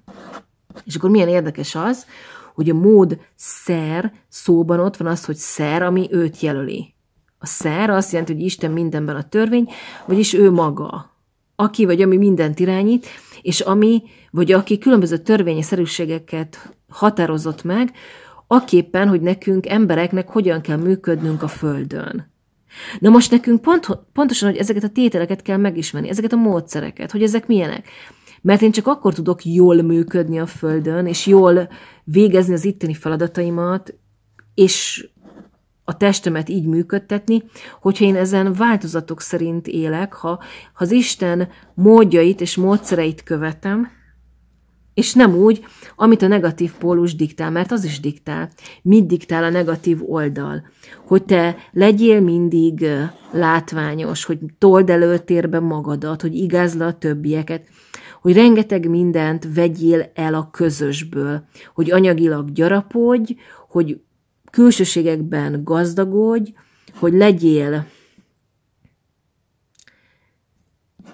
És akkor milyen érdekes az, hogy a mód szer szóban ott van az, hogy szer, ami őt jelöli. A szer azt jelenti, hogy Isten mindenben a törvény, vagyis ő maga, aki vagy ami mindent irányít, és ami, vagy aki különböző törvényi szerűségeket határozott meg, aképpen, hogy nekünk embereknek hogyan kell működnünk a Földön. Na most nekünk pont, pontosan, hogy ezeket a tételeket kell megismerni, ezeket a módszereket, hogy ezek milyenek. Mert én csak akkor tudok jól működni a Földön, és jól végezni az itteni feladataimat, és a testemet így működtetni, hogyha én ezen változatok szerint élek, ha, ha az Isten módjait és módszereit követem, és nem úgy, amit a negatív pólus diktál, mert az is diktál. Mit diktál a negatív oldal? Hogy te legyél mindig látványos, hogy told előtérbe magadat, hogy igázd a többieket, hogy rengeteg mindent vegyél el a közösből, hogy anyagilag gyarapodj, hogy külsőségekben gazdagodj, hogy legyél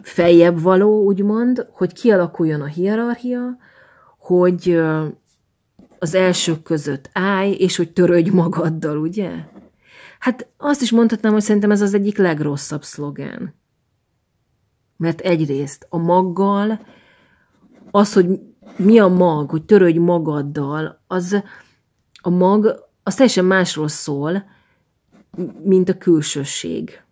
feljebb való, úgymond, hogy kialakuljon a hierarchia, hogy az elsők között állj, és hogy törődj magaddal, ugye? Hát azt is mondhatnám, hogy szerintem ez az egyik legrosszabb szlogen. Mert egyrészt a maggal, az, hogy mi a mag, hogy törődj magaddal, az a mag, az teljesen másról szól, mint a külsőség.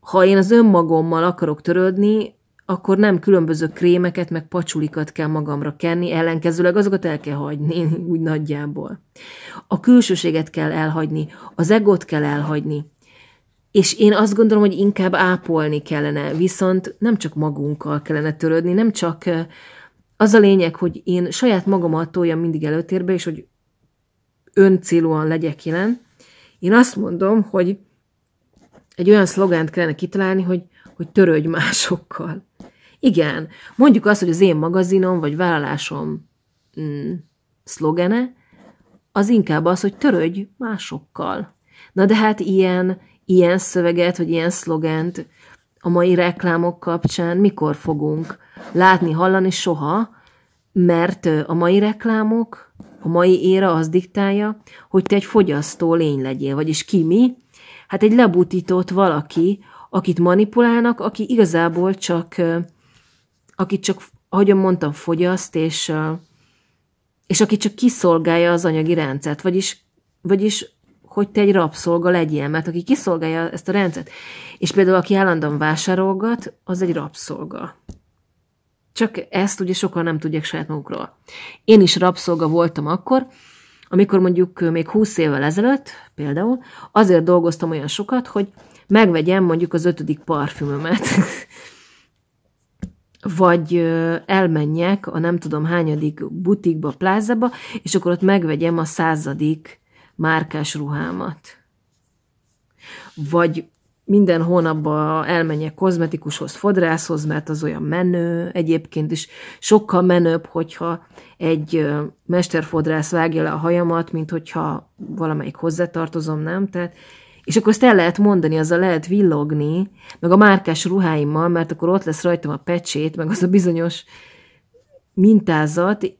Ha én az önmagommal akarok törődni, akkor nem különböző krémeket, meg pacsulikat kell magamra kenni, ellenkezőleg azokat el kell hagyni, úgy nagyjából. A külsőséget kell elhagyni, az egót kell elhagyni, és én azt gondolom, hogy inkább ápolni kellene, viszont nem csak magunkkal kellene törődni, nem csak az a lényeg, hogy én saját magamat toljam mindig előtérbe, és hogy öncélúan legyek jelen. Én azt mondom, hogy egy olyan szlogánt kellene kitalálni, hogy, hogy törődj másokkal. Igen, mondjuk azt, hogy az én magazinom vagy vállalásom mm, szlogene, az inkább az, hogy törődj másokkal. Na de hát ilyen, ilyen szöveget, vagy ilyen szlogent a mai reklámok kapcsán mikor fogunk látni, hallani? Soha, mert a mai reklámok, a mai éra az diktálja, hogy te egy fogyasztó lény legyél, vagyis ki mi? Hát egy lebutított valaki, akit manipulálnak, aki igazából csak akit csak, ahogyan mondtam, fogyaszt, és, és aki csak kiszolgálja az anyagi rendszert, vagyis, vagyis hogy te egy rabszolga legyél, mert aki kiszolgálja ezt a rendszert, és például aki állandóan vásárolgat, az egy rabszolga. Csak ezt ugye sokan nem tudják saját magukról. Én is rabszolga voltam akkor, amikor mondjuk még 20 évvel ezelőtt például, azért dolgoztam olyan sokat, hogy megvegyem mondjuk az ötödik parfümömet. vagy elmenjek a nem tudom hányadik butikba, plázaba, és akkor ott megvegyem a századik márkás ruhámat. Vagy minden hónapban elmenjek kozmetikushoz, fodrászhoz, mert az olyan menő egyébként is. Sokkal menőbb, hogyha egy mesterfodrász vágja le a hajamat, mint hogyha valamelyik hozzátartozom, nem? Tehát és akkor ezt el lehet mondani, azzal lehet villogni, meg a márkás ruháimmal, mert akkor ott lesz rajtam a pecsét, meg az a bizonyos mintázat,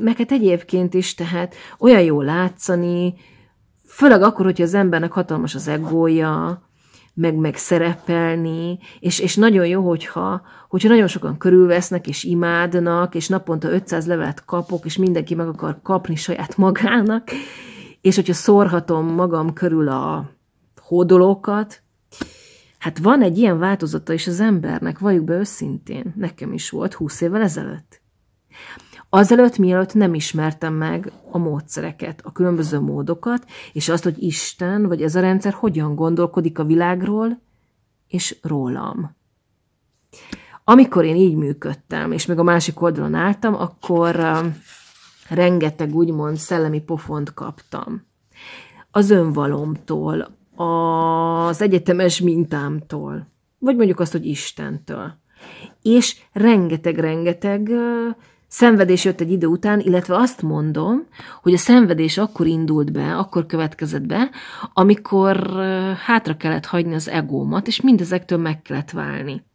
meg hát egyébként is, tehát olyan jó látszani, főleg akkor, hogyha az embernek hatalmas az egója, meg, meg szerepelni, és, és nagyon jó, hogyha, hogyha nagyon sokan körülvesznek, és imádnak, és naponta 500 levelet kapok, és mindenki meg akar kapni saját magának, és hogyha szorhatom magam körül a, hódolókat. Hát van egy ilyen változata is az embernek, valljuk be őszintén. Nekem is volt 20 évvel ezelőtt. Azelőtt, mielőtt nem ismertem meg a módszereket, a különböző módokat, és azt, hogy Isten vagy ez a rendszer hogyan gondolkodik a világról és rólam. Amikor én így működtem, és meg a másik oldalon álltam, akkor um, rengeteg úgymond szellemi pofont kaptam. Az önvalomtól, az egyetemes mintámtól, vagy mondjuk azt, hogy Istentől. És rengeteg-rengeteg szenvedés jött egy idő után, illetve azt mondom, hogy a szenvedés akkor indult be, akkor következett be, amikor hátra kellett hagyni az egómat, és mindezektől meg kellett válni.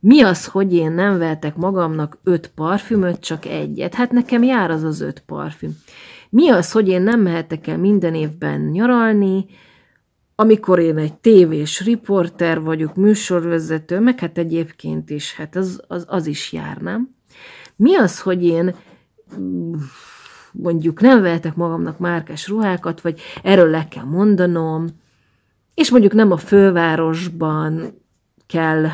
Mi az, hogy én nem vehetek magamnak öt parfümöt, csak egyet? Hát nekem jár az az öt parfüm. Mi az, hogy én nem mehetek el minden évben nyaralni, amikor én egy tévés riporter vagyok, műsorvezető, meg hát egyébként is, hát az, az, az is jár, nem? Mi az, hogy én mondjuk nem vehetek magamnak márkás ruhákat, vagy erről le kell mondanom, és mondjuk nem a fővárosban kell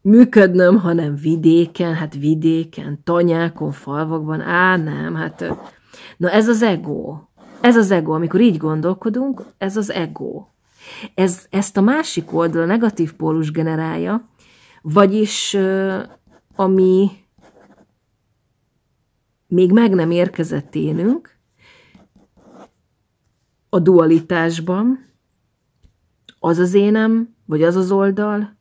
működnöm, hanem vidéken, hát vidéken, tanyákon, falvakban, á nem, hát na ez az ego, ez az ego, amikor így gondolkodunk, ez az ego. Ez, ezt a másik oldal a negatív pólus generálja, vagyis ami még meg nem érkezett énünk, a dualitásban, az az énem, vagy az az oldal,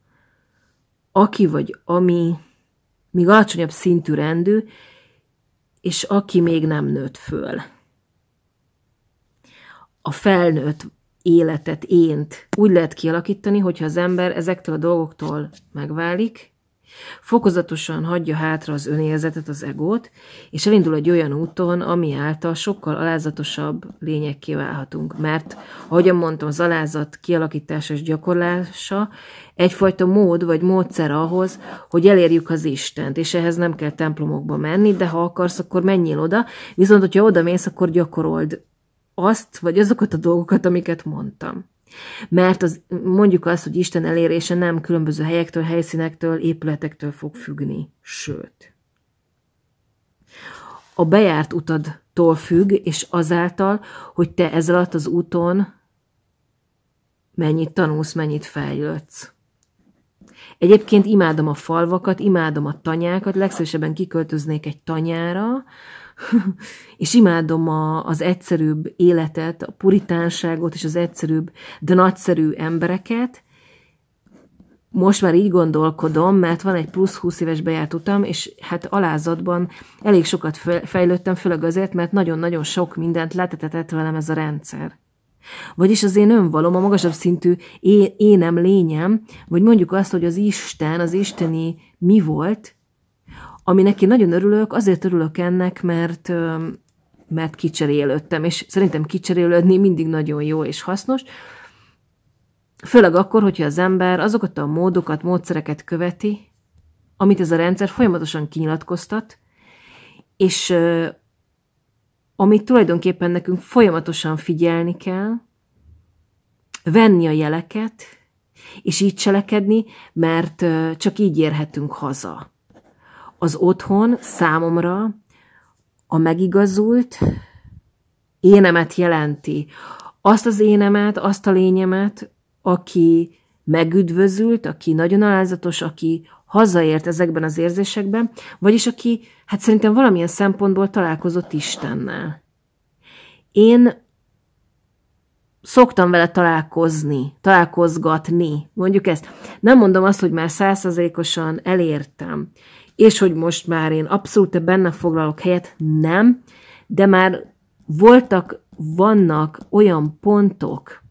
aki vagy ami még alacsonyabb szintű rendű, és aki még nem nőtt föl a felnőtt életet, ént úgy lehet kialakítani, hogyha az ember ezektől a dolgoktól megválik, fokozatosan hagyja hátra az önérzetet, az egót, és elindul egy olyan úton, ami által sokkal alázatosabb lények válhatunk. Mert, ahogyan mondtam, az alázat kialakítása és gyakorlása egyfajta mód vagy módszer ahhoz, hogy elérjük az Istent, és ehhez nem kell templomokba menni, de ha akarsz, akkor menjél oda, viszont hogyha oda mész, akkor gyakorold azt, vagy azokat a dolgokat, amiket mondtam. Mert az, mondjuk azt, hogy Isten elérése nem különböző helyektől, helyszínektől, épületektől fog függni, sőt. A bejárt utadtól függ, és azáltal, hogy te ez alatt az úton mennyit tanulsz, mennyit fejlődsz. Egyébként imádom a falvakat, imádom a tanyákat, legszívesebben kiköltöznék egy tanyára, és imádom a, az egyszerűbb életet, a puritánságot és az egyszerűbb, de nagyszerű embereket. Most már így gondolkodom, mert van egy plusz 20 éves bejárt utam, és hát alázatban elég sokat fejlődtem, főleg azért, mert nagyon-nagyon sok mindent letetetett velem ez a rendszer. Vagyis az én önvalom, a magasabb szintű én, énem, lényem, vagy mondjuk azt, hogy az Isten, az isteni mi volt, ami neki nagyon örülök, azért örülök ennek, mert mert kicserélődtem, és szerintem kicserélődni mindig nagyon jó és hasznos, főleg akkor, hogyha az ember azokat a módokat, módszereket követi, amit ez a rendszer folyamatosan kinyilatkoztat, és amit tulajdonképpen nekünk folyamatosan figyelni kell, venni a jeleket, és így cselekedni, mert csak így érhetünk haza az otthon számomra a megigazult énemet jelenti. Azt az énemet, azt a lényemet, aki megüdvözült, aki nagyon alázatos, aki hazaért ezekben az érzésekben, vagyis aki, hát szerintem valamilyen szempontból találkozott Istennel. Én szoktam vele találkozni, találkozgatni, mondjuk ezt. Nem mondom azt, hogy már százszerzékosan elértem, és hogy most már én abszolút benne foglalok helyet, nem, de már voltak, vannak olyan pontok,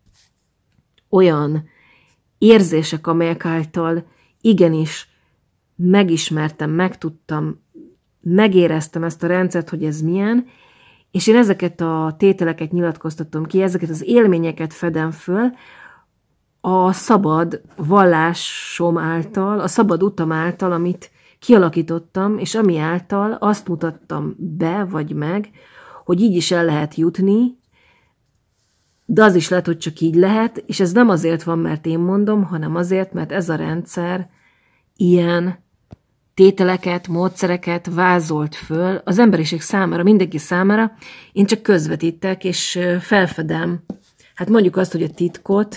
olyan érzések, amelyek által igenis megismertem, megtudtam, megéreztem ezt a rendszert, hogy ez milyen, és én ezeket a tételeket nyilatkoztatom ki, ezeket az élményeket fedem föl a szabad vallásom által, a szabad utam által, amit kialakítottam, és ami által azt mutattam be vagy meg, hogy így is el lehet jutni, de az is lehet, hogy csak így lehet, és ez nem azért van, mert én mondom, hanem azért, mert ez a rendszer ilyen tételeket, módszereket vázolt föl az emberiség számára, mindenki számára. Én csak közvetítek, és felfedem, hát mondjuk azt, hogy a titkot,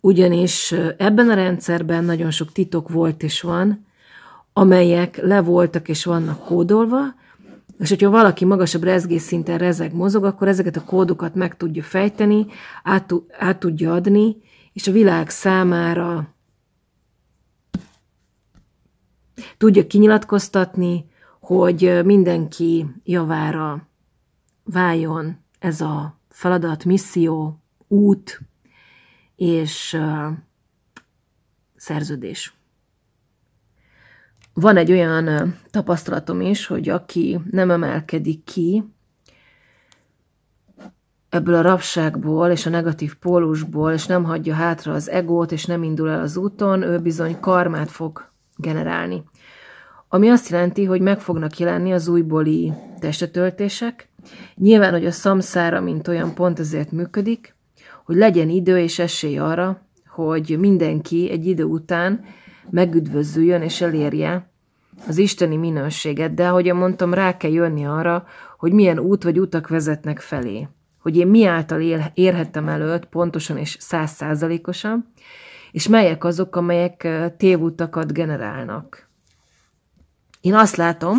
ugyanis ebben a rendszerben nagyon sok titok volt és van, amelyek le voltak és vannak kódolva, és hogyha valaki magasabb rezgésszinten rezeg, mozog, akkor ezeket a kódokat meg tudja fejteni, át, át tudja adni, és a világ számára tudja kinyilatkoztatni, hogy mindenki javára váljon ez a feladat, misszió, út és uh, szerződés. Van egy olyan tapasztalatom is, hogy aki nem emelkedik ki ebből a rabságból és a negatív pólusból, és nem hagyja hátra az egót, és nem indul el az úton, ő bizony karmát fog generálni. Ami azt jelenti, hogy meg fognak jelenni az újbóli testetöltések. Nyilván, hogy a szamszára, mint olyan pont ezért működik, hogy legyen idő és esély arra, hogy mindenki egy idő után megüdvözüljön és elérje az isteni minőséget, de ahogy mondtam, rá kell jönni arra, hogy milyen út vagy utak vezetnek felé. Hogy én mi által érhettem előtt pontosan és százszázalékosan, és melyek azok, amelyek tévutakat generálnak. Én azt látom,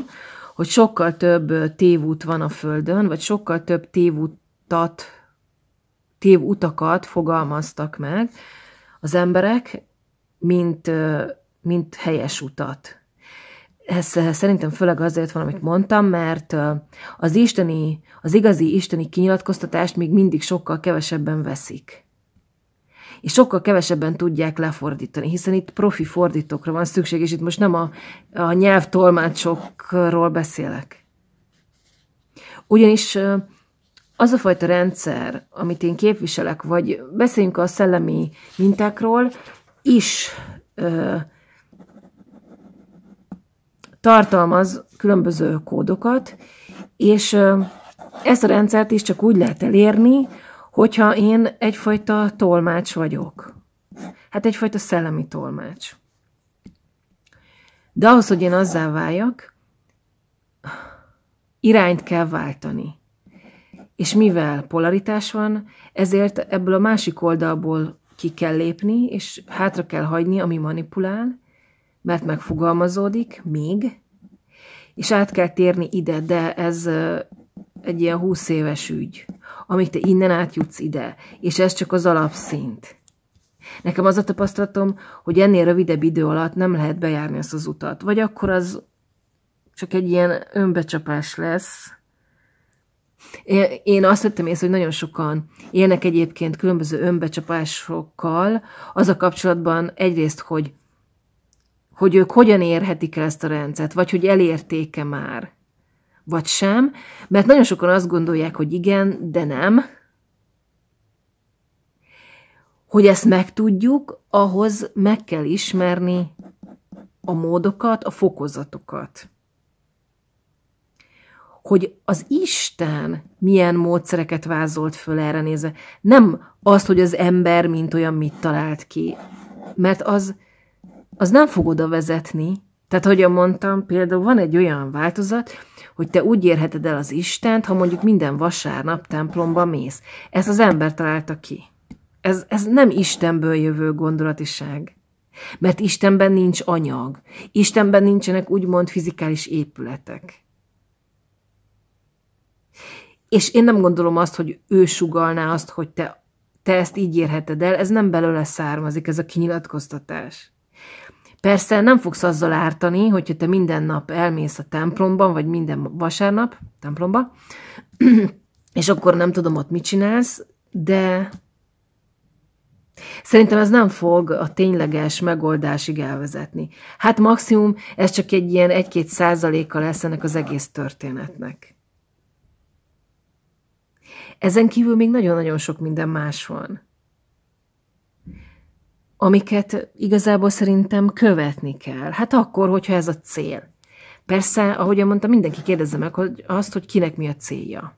hogy sokkal több tévút van a Földön, vagy sokkal több tévutat, tévutakat fogalmaztak meg az emberek, mint, mint helyes utat. Ez szerintem főleg azért van, amit mondtam, mert az isteni, az igazi isteni kinyilatkoztatást még mindig sokkal kevesebben veszik és sokkal kevesebben tudják lefordítani, hiszen itt profi fordítókra van szükség, és itt most nem a, a nyelvtolmácsokról beszélek. Ugyanis az a fajta rendszer, amit én képviselek, vagy beszéljünk a szellemi mintákról, is ö, tartalmaz különböző kódokat, és ö, ezt a rendszert is csak úgy lehet elérni, hogyha én egyfajta tolmács vagyok. Hát egyfajta szellemi tolmács. De ahhoz, hogy én azzá váljak, irányt kell váltani. És mivel polaritás van, ezért ebből a másik oldalból ki kell lépni, és hátra kell hagyni, ami manipulál, mert megfogalmazódik még, és át kell térni ide, de ez egy ilyen húsz éves ügy, amíg te innen átjutsz ide, és ez csak az alapszint. Nekem az a tapasztalatom, hogy ennél rövidebb idő alatt nem lehet bejárni ezt az utat, vagy akkor az csak egy ilyen önbecsapás lesz, én azt vettem észre, hogy nagyon sokan élnek egyébként különböző önbecsapásokkal, az a kapcsolatban egyrészt, hogy, hogy ők hogyan érhetik el ezt a rendszert, vagy hogy elértéke e már, vagy sem, mert nagyon sokan azt gondolják, hogy igen, de nem, hogy ezt megtudjuk, ahhoz meg kell ismerni a módokat, a fokozatokat hogy az Isten milyen módszereket vázolt föl erre nézve. Nem azt, hogy az ember mint olyan mit talált ki, mert az, az nem fog oda vezetni. Tehát, ahogyan mondtam, például van egy olyan változat, hogy te úgy érheted el az Istent, ha mondjuk minden vasárnap templomba mész. Ezt az ember találta ki. Ez, ez nem Istenből jövő gondolatiság. Mert Istenben nincs anyag. Istenben nincsenek úgymond fizikális épületek. És én nem gondolom azt, hogy ő sugalná azt, hogy te, te ezt így érheted el, ez nem belőle származik, ez a kinyilatkoztatás. Persze nem fogsz azzal ártani, hogyha te minden nap elmész a templomban, vagy minden vasárnap templomba, és akkor nem tudom ott mit csinálsz, de Szerintem ez nem fog a tényleges megoldásig elvezetni. Hát maximum ez csak egy ilyen 1-2 százaléka lesz ennek az egész történetnek. Ezen kívül még nagyon-nagyon sok minden más van, amiket igazából szerintem követni kell. Hát akkor, hogyha ez a cél. Persze, ahogy mondtam, mindenki kérdezze meg hogy azt, hogy kinek mi a célja.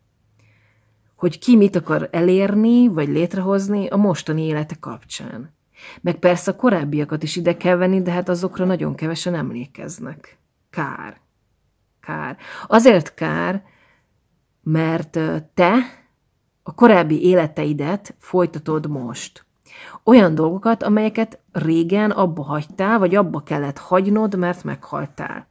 Hogy ki mit akar elérni, vagy létrehozni a mostani élete kapcsán. Meg persze a korábbiakat is ide kell venni, de hát azokra nagyon kevesen emlékeznek. Kár. Kár. Azért kár, mert te a korábbi életeidet folytatod most. Olyan dolgokat, amelyeket régen abba hagytál, vagy abba kellett hagynod, mert meghaltál.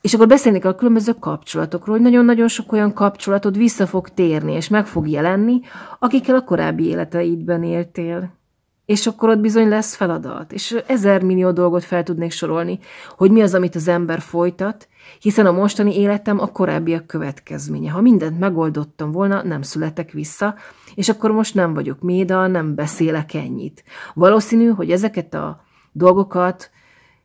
És akkor beszélnék a különböző kapcsolatokról, hogy nagyon-nagyon sok olyan kapcsolatod vissza fog térni, és meg fog jelenni, akikkel a korábbi életeidben éltél és akkor ott bizony lesz feladat, és ezer millió dolgot fel tudnék sorolni, hogy mi az, amit az ember folytat, hiszen a mostani életem a korábbiak következménye. Ha mindent megoldottam volna, nem születek vissza, és akkor most nem vagyok méda, nem beszélek ennyit. Valószínű, hogy ezeket a dolgokat,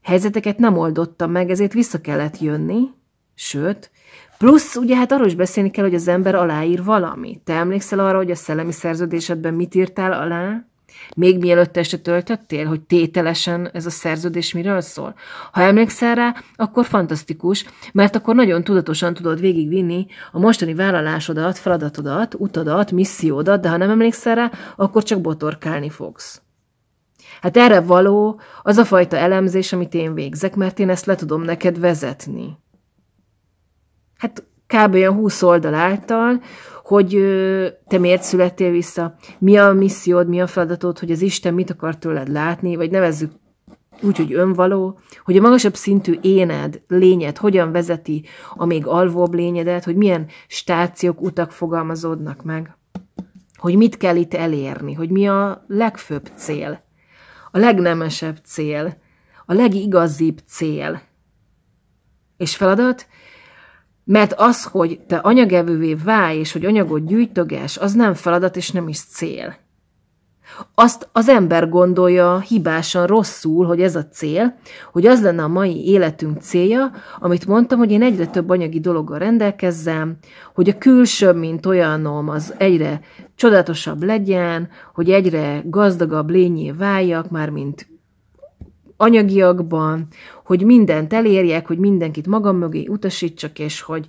helyzeteket nem oldottam meg, ezért vissza kellett jönni, sőt, Plusz, ugye hát arról is beszélni kell, hogy az ember aláír valamit. Te emlékszel arra, hogy a szellemi szerződésedben mit írtál alá? Még mielőtt este töltöttél, hogy tételesen ez a szerződés miről szól? Ha emlékszel rá, akkor fantasztikus, mert akkor nagyon tudatosan tudod végigvinni a mostani vállalásodat, feladatodat, utadat, missziódat, de ha nem emlékszel rá, akkor csak botorkálni fogsz. Hát erre való az a fajta elemzés, amit én végzek, mert én ezt le tudom neked vezetni. Hát kb. olyan húsz oldal által, hogy te miért születtél vissza, mi a missziód, mi a feladatod, hogy az Isten mit akar tőled látni, vagy nevezzük úgy, hogy önvaló, hogy a magasabb szintű éned, lényed hogyan vezeti a még alvóbb lényedet, hogy milyen stációk, utak fogalmazódnak meg, hogy mit kell itt elérni, hogy mi a legfőbb cél, a legnemesebb cél, a legigazibb cél. És feladat? Mert az, hogy te anyagevővé válj, és hogy anyagot gyűjtöges, az nem feladat és nem is cél. Azt az ember gondolja hibásan rosszul, hogy ez a cél, hogy az lenne a mai életünk célja, amit mondtam, hogy én egyre több anyagi dologgal rendelkezzem, hogy a külső, mint olyanom, az egyre csodatosabb legyen, hogy egyre gazdagabb lényé váljak, már mint anyagiakban, hogy mindent elérjek, hogy mindenkit magam mögé utasítsak, és hogy,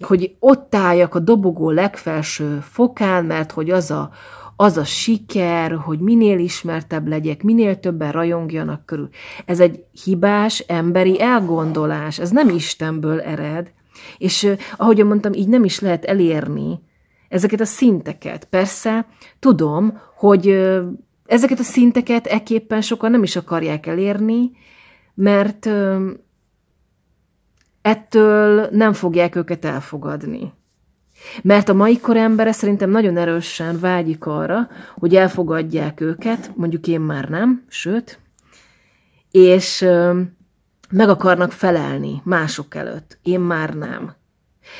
hogy ott álljak a dobogó legfelső fokán, mert hogy az a, az a siker, hogy minél ismertebb legyek, minél többen rajongjanak körül. Ez egy hibás emberi elgondolás, ez nem Istenből ered. És ahogy mondtam, így nem is lehet elérni ezeket a szinteket. Persze tudom, hogy Ezeket a szinteket eképpen sokan nem is akarják elérni, mert ettől nem fogják őket elfogadni. Mert a mai kor embere szerintem nagyon erősen vágyik arra, hogy elfogadják őket, mondjuk én már nem, sőt, és meg akarnak felelni mások előtt. Én már nem.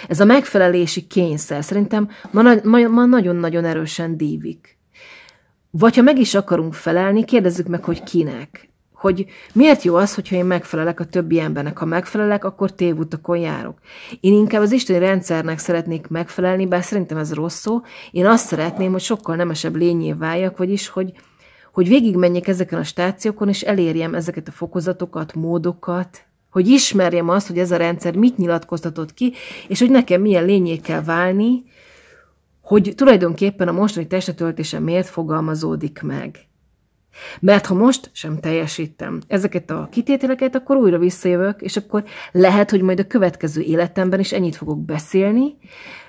Ez a megfelelési kényszer szerintem ma, ma nagyon-nagyon erősen dívik. Vagy ha meg is akarunk felelni, kérdezzük meg, hogy kinek. Hogy miért jó az, hogyha én megfelelek a többi embernek? Ha megfelelek, akkor tévutakon járok. Én inkább az isteni rendszernek szeretnék megfelelni, bár szerintem ez rossz szó. Én azt szeretném, hogy sokkal nemesebb lényé váljak, vagyis, hogy, hogy végigmenjek ezeken a stációkon, és elérjem ezeket a fokozatokat, módokat, hogy ismerjem azt, hogy ez a rendszer mit nyilatkoztatott ki, és hogy nekem milyen lényé kell válni, hogy tulajdonképpen a mostani testetöltése miért fogalmazódik meg. Mert ha most sem teljesítem ezeket a kitételeket, akkor újra visszajövök, és akkor lehet, hogy majd a következő életemben is ennyit fogok beszélni,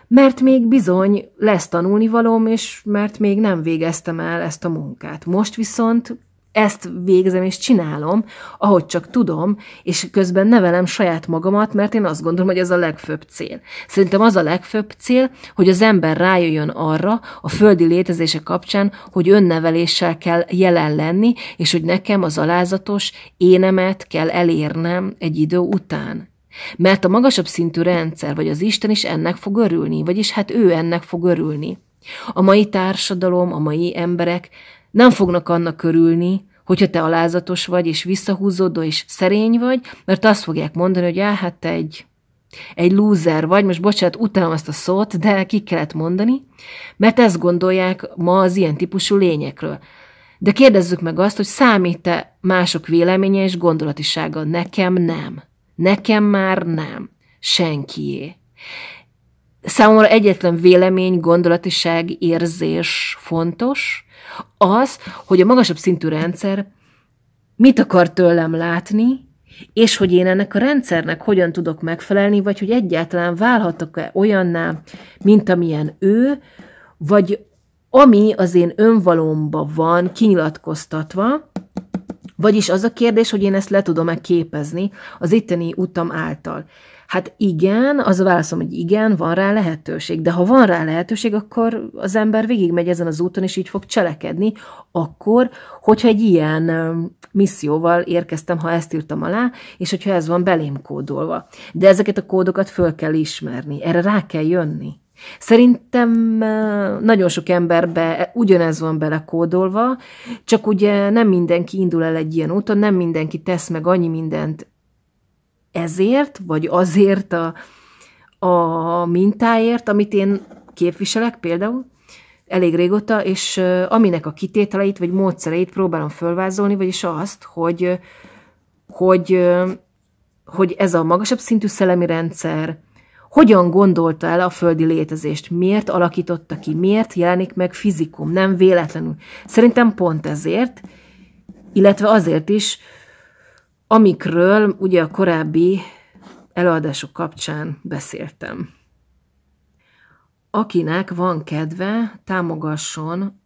mert még bizony lesz tanulni és mert még nem végeztem el ezt a munkát. Most viszont ezt végzem és csinálom, ahogy csak tudom, és közben nevelem saját magamat, mert én azt gondolom, hogy ez a legfőbb cél. Szerintem az a legfőbb cél, hogy az ember rájöjjön arra a földi létezése kapcsán, hogy önneveléssel kell jelen lenni, és hogy nekem az alázatos énemet kell elérnem egy idő után. Mert a magasabb szintű rendszer, vagy az Isten is ennek fog örülni, vagyis hát ő ennek fog örülni. A mai társadalom, a mai emberek nem fognak annak körülni, hogyha te alázatos vagy, és visszahúzódó, és szerény vagy, mert azt fogják mondani, hogy áh, hát te egy, egy lúzer vagy, most bocsánat, utálom ezt a szót, de ki kellett mondani, mert ezt gondolják ma az ilyen típusú lényekről. De kérdezzük meg azt, hogy számít-e mások véleménye és gondolatisága? Nekem nem. Nekem már nem. Senkié. Számomra egyetlen vélemény, gondolatiság, érzés fontos, az, hogy a magasabb szintű rendszer mit akar tőlem látni, és hogy én ennek a rendszernek hogyan tudok megfelelni, vagy hogy egyáltalán válhatok-e olyanná, mint amilyen ő, vagy ami az én önvalomba van kinyilatkoztatva, vagyis az a kérdés, hogy én ezt le tudom-e képezni az itteni utam által. Hát igen, az a válaszom, hogy igen, van rá lehetőség, de ha van rá lehetőség, akkor az ember végigmegy ezen az úton, és így fog cselekedni, akkor, hogyha egy ilyen misszióval érkeztem, ha ezt írtam alá, és hogyha ez van belém kódolva. De ezeket a kódokat föl kell ismerni, erre rá kell jönni. Szerintem nagyon sok emberbe ugyanez van belekódolva, csak ugye nem mindenki indul el egy ilyen úton, nem mindenki tesz meg annyi mindent ezért, vagy azért a, a mintáért, amit én képviselek például, elég régóta, és aminek a kitételeit vagy módszereit próbálom fölvázolni, vagyis azt, hogy, hogy, hogy ez a magasabb szintű szellemi rendszer hogyan gondolta el a földi létezést, miért alakította ki, miért jelenik meg fizikum, nem véletlenül. Szerintem pont ezért, illetve azért is, amikről ugye a korábbi előadások kapcsán beszéltem. Akinek van kedve, támogasson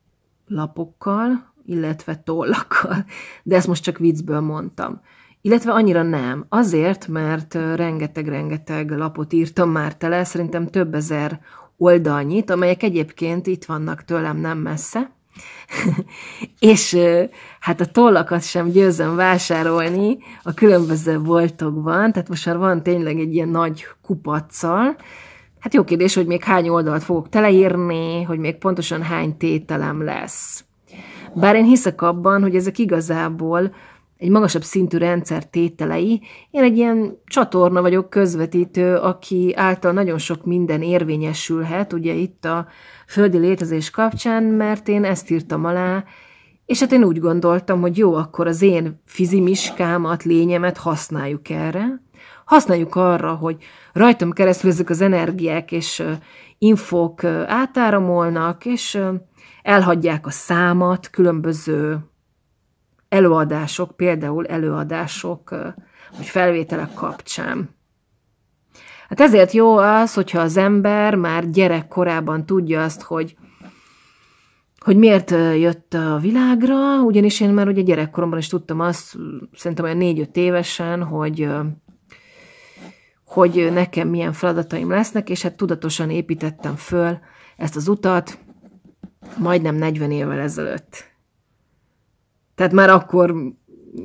lapokkal, illetve tollakkal, de ezt most csak viccből mondtam. Illetve annyira nem. Azért, mert rengeteg-rengeteg lapot írtam már tele, szerintem több ezer oldalnyit, amelyek egyébként itt vannak tőlem nem messze, és hát a tollakat sem győzöm vásárolni a különböző boltokban, tehát most már van tényleg egy ilyen nagy kupacsal, Hát jó kérdés, hogy még hány oldalt fogok teleírni, hogy még pontosan hány tételem lesz. Bár én hiszek abban, hogy ezek igazából egy magasabb szintű rendszer tételei. Én egy ilyen csatorna vagyok, közvetítő, aki által nagyon sok minden érvényesülhet, ugye itt a földi létezés kapcsán, mert én ezt írtam alá, és hát én úgy gondoltam, hogy jó, akkor az én fizimiskámat, lényemet használjuk erre, használjuk arra, hogy rajtam keresztül ezek az energiák és infók átáramolnak, és elhagyják a számat, különböző előadások, például előadások, vagy felvételek kapcsán. Hát ezért jó az, hogyha az ember már gyerekkorában tudja azt, hogy hogy miért jött a világra, ugyanis én már ugye gyerekkoromban is tudtam azt, szerintem olyan négy-öt évesen, hogy hogy nekem milyen feladataim lesznek, és hát tudatosan építettem föl ezt az utat majdnem 40 évvel ezelőtt. Tehát már akkor,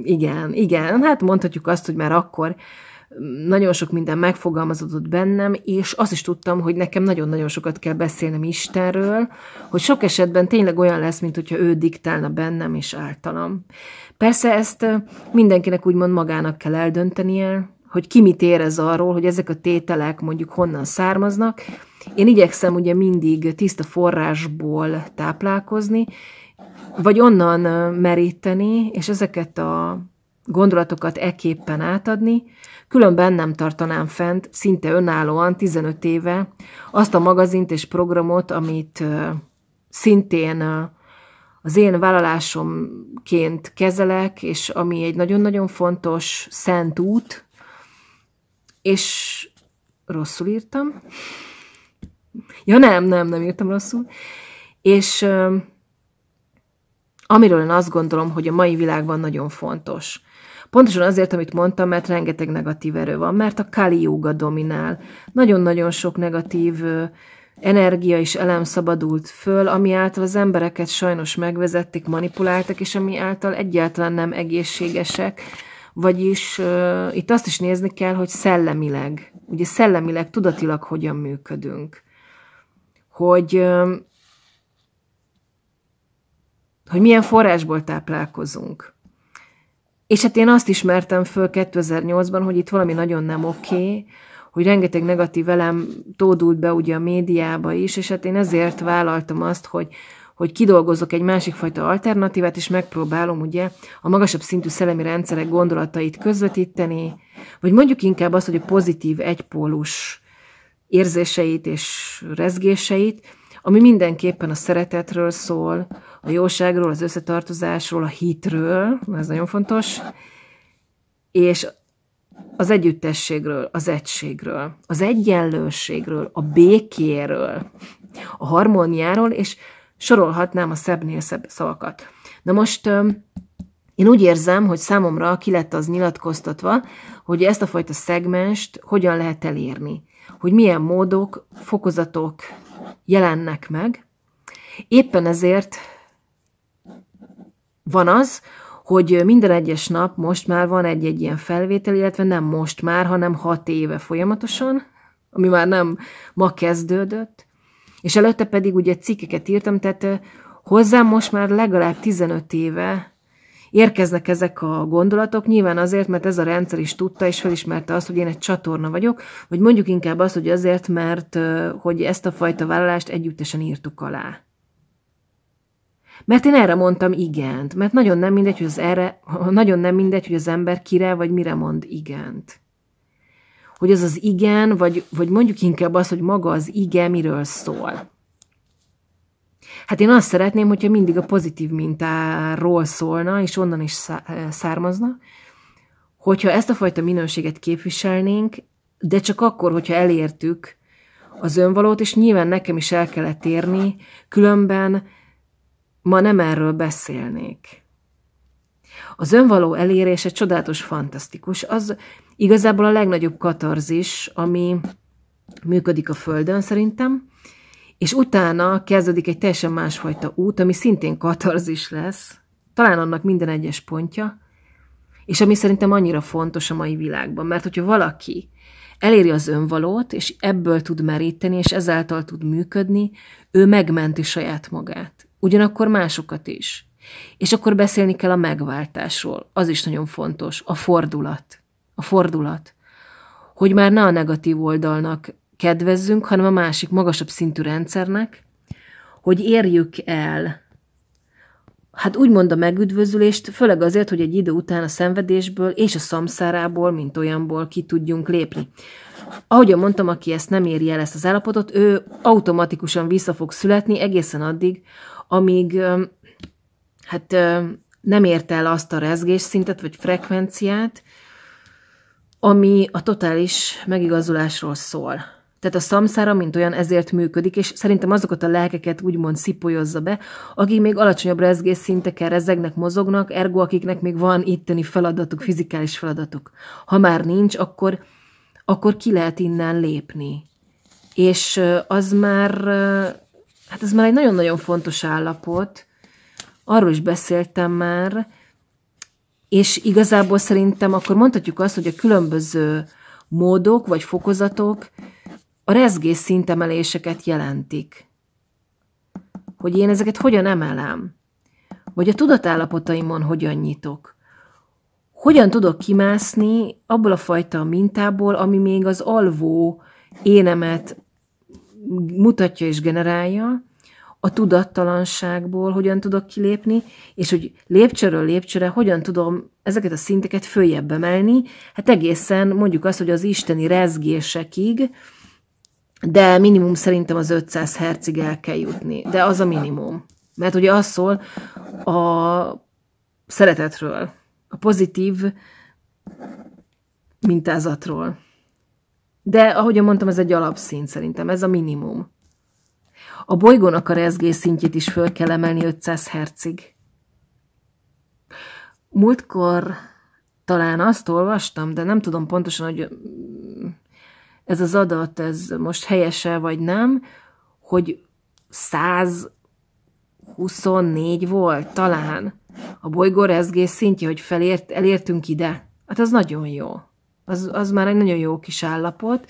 igen, igen, hát mondhatjuk azt, hogy már akkor nagyon sok minden megfogalmazódott bennem, és azt is tudtam, hogy nekem nagyon-nagyon sokat kell beszélnem Istenről, hogy sok esetben tényleg olyan lesz, mint hogyha ő diktálna bennem és általam. Persze ezt mindenkinek úgymond magának kell eldöntenie, hogy ki mit érez arról, hogy ezek a tételek mondjuk honnan származnak. Én igyekszem ugye mindig tiszta forrásból táplálkozni, vagy onnan meríteni, és ezeket a gondolatokat eképpen átadni, különben nem tartanám fent, szinte önállóan 15 éve azt a magazint és programot, amit szintén az én vállalásomként kezelek, és ami egy nagyon-nagyon fontos szent út, és rosszul írtam. Ja nem, nem, nem írtam rosszul. És amiről én azt gondolom, hogy a mai világban nagyon fontos. Pontosan azért, amit mondtam, mert rengeteg negatív erő van, mert a Kali Yoga dominál. Nagyon-nagyon sok negatív energia és elem szabadult föl, ami által az embereket sajnos megvezették, manipuláltak, és ami által egyáltalán nem egészségesek, vagyis uh, itt azt is nézni kell, hogy szellemileg, ugye szellemileg, tudatilag hogyan működünk. Hogy, uh, hogy milyen forrásból táplálkozunk. És hát én azt ismertem föl 2008-ban, hogy itt valami nagyon nem oké, okay, hogy rengeteg negatív elem tódult be ugye a médiába is, és hát én ezért vállaltam azt, hogy, hogy kidolgozok egy másik fajta alternatívát, és megpróbálom ugye a magasabb szintű szellemi rendszerek gondolatait közvetíteni, vagy mondjuk inkább azt, hogy a pozitív egypólus érzéseit és rezgéseit, ami mindenképpen a szeretetről szól, a jóságról, az összetartozásról, a hitről, ez nagyon fontos, és az együttességről, az egységről, az egyenlőségről, a békéről, a harmóniáról, és sorolhatnám a szebbnél szebb szavakat. Na most én úgy érzem, hogy számomra ki lett az nyilatkoztatva, hogy ezt a fajta szegmest hogyan lehet elérni, hogy milyen módok, fokozatok jelennek meg. Éppen ezért van az, hogy minden egyes nap most már van egy-egy ilyen felvétel, illetve nem most már, hanem hat éve folyamatosan, ami már nem ma kezdődött, és előtte pedig ugye cikkeket írtam, tehát hozzám most már legalább 15 éve érkeznek ezek a gondolatok, nyilván azért, mert ez a rendszer is tudta és felismerte azt, hogy én egy csatorna vagyok, vagy mondjuk inkább azt, hogy azért, mert hogy ezt a fajta vállalást együttesen írtuk alá. Mert én erre mondtam igent, mert nagyon nem mindegy, hogy az erre, nagyon nem mindegy, hogy az ember kire vagy mire mond igent. Hogy az az igen, vagy, vagy mondjuk inkább az, hogy maga az igen, miről szól. Hát én azt szeretném, hogyha mindig a pozitív mintáról szólna, és onnan is eh, származna, hogyha ezt a fajta minőséget képviselnénk, de csak akkor, hogyha elértük az önvalót, és nyilván nekem is el kellett érni, különben Ma nem erről beszélnék. Az önvaló elérése csodálatos, fantasztikus. Az igazából a legnagyobb katarzis, ami működik a Földön szerintem, és utána kezdődik egy teljesen másfajta út, ami szintén katarzis lesz, talán annak minden egyes pontja, és ami szerintem annyira fontos a mai világban, mert hogyha valaki eléri az önvalót, és ebből tud meríteni, és ezáltal tud működni, ő megmenti saját magát ugyanakkor másokat is. És akkor beszélni kell a megváltásról. Az is nagyon fontos. A fordulat. A fordulat. Hogy már ne a negatív oldalnak kedvezzünk, hanem a másik magasabb szintű rendszernek, hogy érjük el, hát úgymond a megüdvözülést, főleg azért, hogy egy idő után a szenvedésből és a szamszárából, mint olyanból ki tudjunk lépni. Ahogyan mondtam, aki ezt nem éri el, ezt az állapotot, ő automatikusan vissza fog születni egészen addig, amíg hát nem ért el azt a rezgés szintet vagy frekvenciát, ami a totális megigazulásról szól. Tehát a szamszára, mint olyan, ezért működik, és szerintem azokat a lelkeket úgymond szipolyozza be, akik még alacsonyabb rezgés szinteken rezegnek, mozognak, ergo akiknek még van itteni feladatuk, fizikális feladatuk. Ha már nincs, akkor, akkor ki lehet innen lépni. És az már Hát ez már egy nagyon-nagyon fontos állapot. Arról is beszéltem már, és igazából szerintem akkor mondhatjuk azt, hogy a különböző módok vagy fokozatok a rezgés szintemeléseket jelentik. Hogy én ezeket hogyan emelem? Vagy a tudatállapotaimon hogyan nyitok? Hogyan tudok kimászni abból a fajta mintából, ami még az alvó énemet mutatja és generálja, a tudattalanságból hogyan tudok kilépni, és hogy lépcsőről lépcsőre hogyan tudom ezeket a szinteket följebb emelni, hát egészen mondjuk azt, hogy az isteni rezgésekig, de minimum szerintem az 500 hercig el kell jutni. De az a minimum. Mert ugye az szól a szeretetről, a pozitív mintázatról. De, ahogyan mondtam, ez egy alapszint szerintem, ez a minimum. A bolygónak a rezgés szintjét is föl kell emelni 500 hercig. Múltkor talán azt olvastam, de nem tudom pontosan, hogy mm, ez az adat, ez most helyese vagy nem, hogy 124 volt talán a bolygó rezgés szintje, hogy felért, elértünk ide. Hát az nagyon jó. Az, az már egy nagyon jó kis állapot,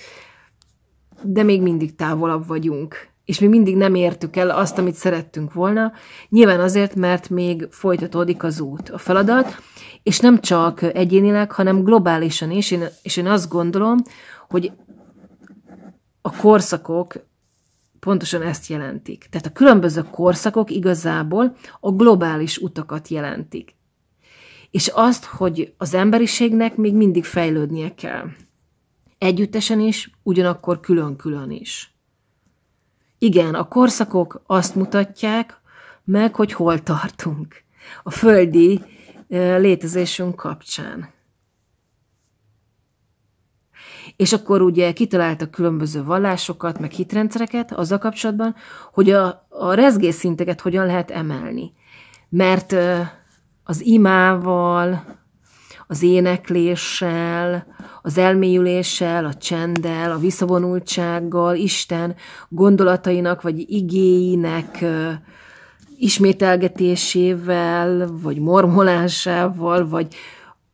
de még mindig távolabb vagyunk, és mi mindig nem értük el azt, amit szerettünk volna. Nyilván azért, mert még folytatódik az út, a feladat, és nem csak egyénileg, hanem globálisan is, én, és én azt gondolom, hogy a korszakok pontosan ezt jelentik. Tehát a különböző korszakok igazából a globális utakat jelentik és azt, hogy az emberiségnek még mindig fejlődnie kell. Együttesen is, ugyanakkor külön-külön is. Igen, a korszakok azt mutatják meg, hogy hol tartunk a földi létezésünk kapcsán. És akkor ugye kitaláltak különböző vallásokat, meg hitrendszereket azzal kapcsolatban, hogy a, a rezgésszinteket hogyan lehet emelni. Mert az imával, az énekléssel, az elmélyüléssel, a csenddel, a visszavonultsággal, Isten gondolatainak vagy igéinek ismételgetésével, vagy mormolásával, vagy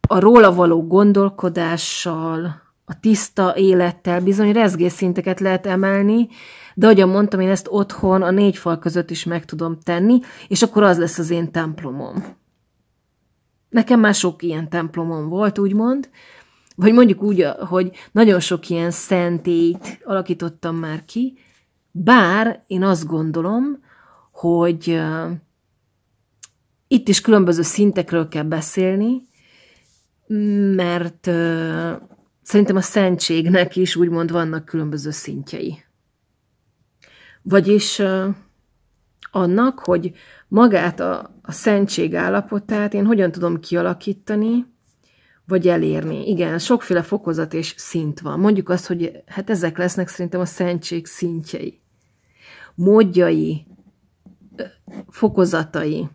a róla való gondolkodással, a tiszta élettel, bizony rezgésszinteket lehet emelni, de ahogyan mondtam, én ezt otthon a négy fal között is meg tudom tenni, és akkor az lesz az én templomom. Nekem már sok ilyen templomom volt, úgymond, vagy mondjuk úgy, hogy nagyon sok ilyen szentélyt alakítottam már ki, bár én azt gondolom, hogy itt is különböző szintekről kell beszélni, mert szerintem a szentségnek is úgymond vannak különböző szintjei. Vagyis annak, hogy magát a, a szentség állapotát én hogyan tudom kialakítani, vagy elérni. Igen, sokféle fokozat és szint van. Mondjuk azt, hogy hát ezek lesznek szerintem a szentség szintjei, módjai, fokozatai.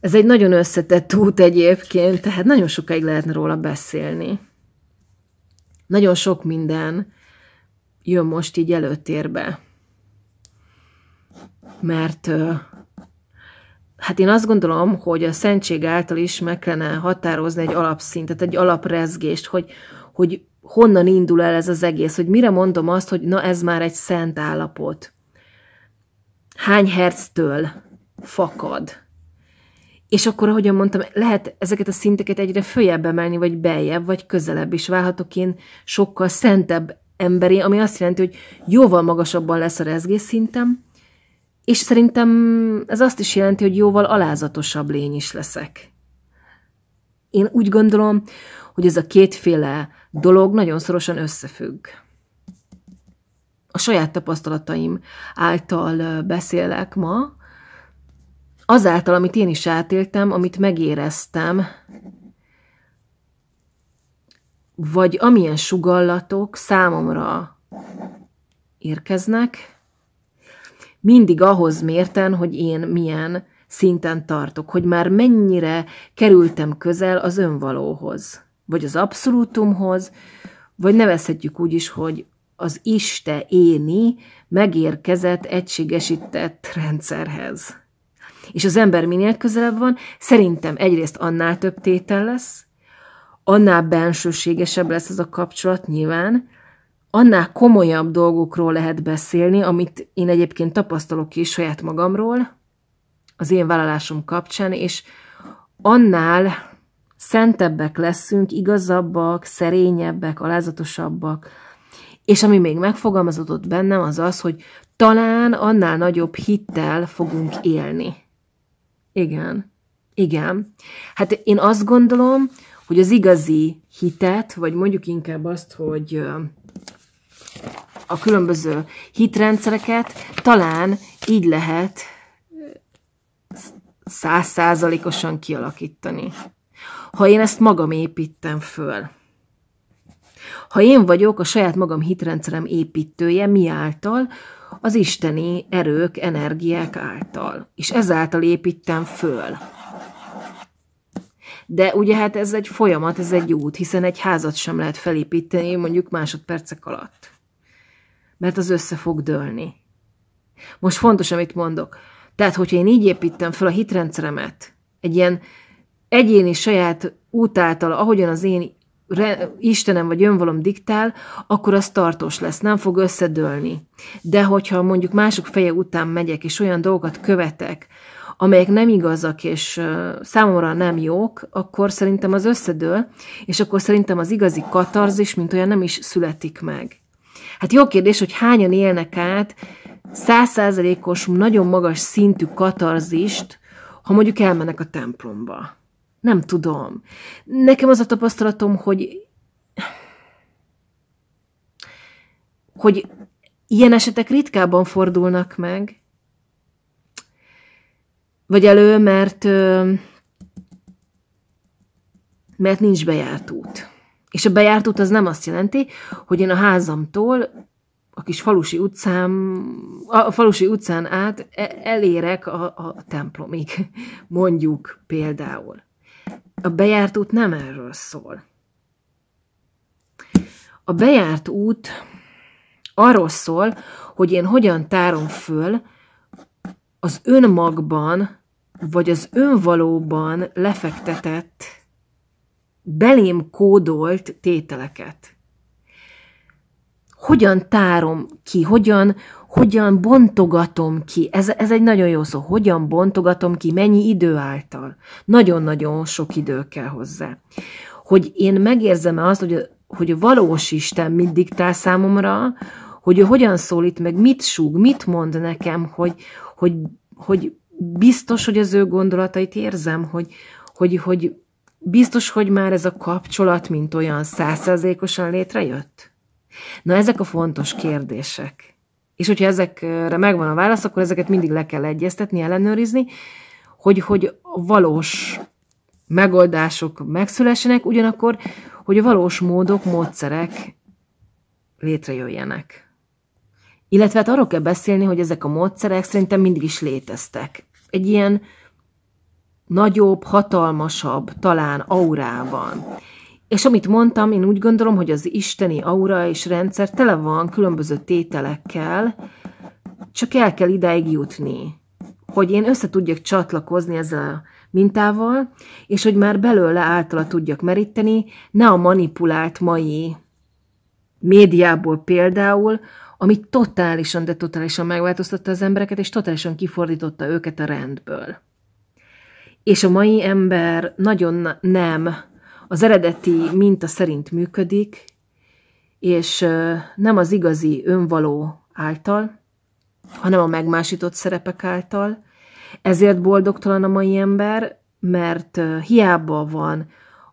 Ez egy nagyon összetett út egyébként, tehát nagyon sokáig lehetne róla beszélni. Nagyon sok minden jön most így előtérbe mert hát én azt gondolom, hogy a szentség által is meg kellene határozni egy alapszintet, egy alaprezgést, hogy, hogy honnan indul el ez az egész, hogy mire mondom azt, hogy na ez már egy szent állapot. Hány herctől fakad? És akkor, ahogyan mondtam, lehet ezeket a szinteket egyre följebb emelni, vagy beljebb, vagy közelebb is válhatok én sokkal szentebb emberi, ami azt jelenti, hogy jóval magasabban lesz a rezgés szintem. És szerintem ez azt is jelenti, hogy jóval alázatosabb lény is leszek. Én úgy gondolom, hogy ez a kétféle dolog nagyon szorosan összefügg. A saját tapasztalataim által beszélek ma, azáltal, amit én is átéltem, amit megéreztem, vagy amilyen sugallatok számomra érkeznek, mindig ahhoz mérten, hogy én milyen szinten tartok, hogy már mennyire kerültem közel az önvalóhoz, vagy az abszolútumhoz, vagy nevezhetjük úgy is, hogy az Iste éni megérkezett, egységesített rendszerhez. És az ember minél közelebb van, szerintem egyrészt annál több tétel lesz, annál bensőségesebb lesz ez a kapcsolat nyilván, annál komolyabb dolgokról lehet beszélni, amit én egyébként tapasztalok is saját magamról, az én vállalásom kapcsán, és annál szentebbek leszünk, igazabbak, szerényebbek, alázatosabbak, és ami még megfogalmazódott bennem, az az, hogy talán annál nagyobb hittel fogunk élni. Igen. Igen. Hát én azt gondolom, hogy az igazi hitet, vagy mondjuk inkább azt, hogy a különböző hitrendszereket, talán így lehet százszázalékosan kialakítani. Ha én ezt magam építem föl, ha én vagyok a saját magam hitrendszerem építője, mi által? Az isteni erők, energiák által. És ezáltal építem föl. De ugye hát ez egy folyamat, ez egy út, hiszen egy házat sem lehet felépíteni mondjuk másodpercek alatt mert az össze fog dőlni. Most fontos, amit mondok. Tehát, hogyha én így építem fel a hitrendszeremet, egy ilyen egyéni saját út által, ahogyan az én Istenem vagy önvalom diktál, akkor az tartós lesz, nem fog összedőlni. De hogyha mondjuk mások feje után megyek, és olyan dolgokat követek, amelyek nem igazak, és számomra nem jók, akkor szerintem az összedől, és akkor szerintem az igazi katarzis, mint olyan nem is születik meg. Hát jó kérdés, hogy hányan élnek át százszázalékos, nagyon magas szintű katarzist, ha mondjuk elmennek a templomba. Nem tudom. Nekem az a tapasztalatom, hogy hogy ilyen esetek ritkábban fordulnak meg, vagy elő, mert mert nincs bejárt út. És a bejárt út az nem azt jelenti, hogy én a házamtól a kis falusi utcám, a falusi utcán át e, elérek a, a templomig, mondjuk például. A bejárt út nem erről szól. A bejárt út arról szól, hogy én hogyan tárom föl az önmagban, vagy az önvalóban lefektetett belém kódolt tételeket. Hogyan tárom ki, hogyan, hogyan bontogatom ki, ez, ez egy nagyon jó szó, hogyan bontogatom ki, mennyi idő által. Nagyon-nagyon sok idő kell hozzá. Hogy én megérzem -e azt, hogy, hogy a valós Isten mit diktál számomra, hogy ő hogyan szólít meg, mit súg, mit mond nekem, hogy, hogy, hogy biztos, hogy az ő gondolatait érzem, hogy, hogy, hogy Biztos, hogy már ez a kapcsolat, mint olyan százszerzékosan létrejött? Na, ezek a fontos kérdések. És hogyha ezekre megvan a válasz, akkor ezeket mindig le kell egyeztetni, ellenőrizni, hogy, hogy valós megoldások megszülessenek, ugyanakkor, hogy a valós módok, módszerek létrejöjjenek. Illetve hát arról kell beszélni, hogy ezek a módszerek szerintem mindig is léteztek. Egy ilyen nagyobb, hatalmasabb talán aurában. És amit mondtam, én úgy gondolom, hogy az isteni aura és rendszer tele van különböző tételekkel, csak el kell ideig jutni, hogy én össze tudjak csatlakozni ezzel a mintával, és hogy már belőle általa tudjak meríteni, ne a manipulált mai médiából például, ami totálisan, de totálisan megváltoztatta az embereket, és totálisan kifordította őket a rendből és a mai ember nagyon nem az eredeti minta szerint működik, és nem az igazi önvaló által, hanem a megmásított szerepek által. Ezért boldogtalan a mai ember, mert hiába van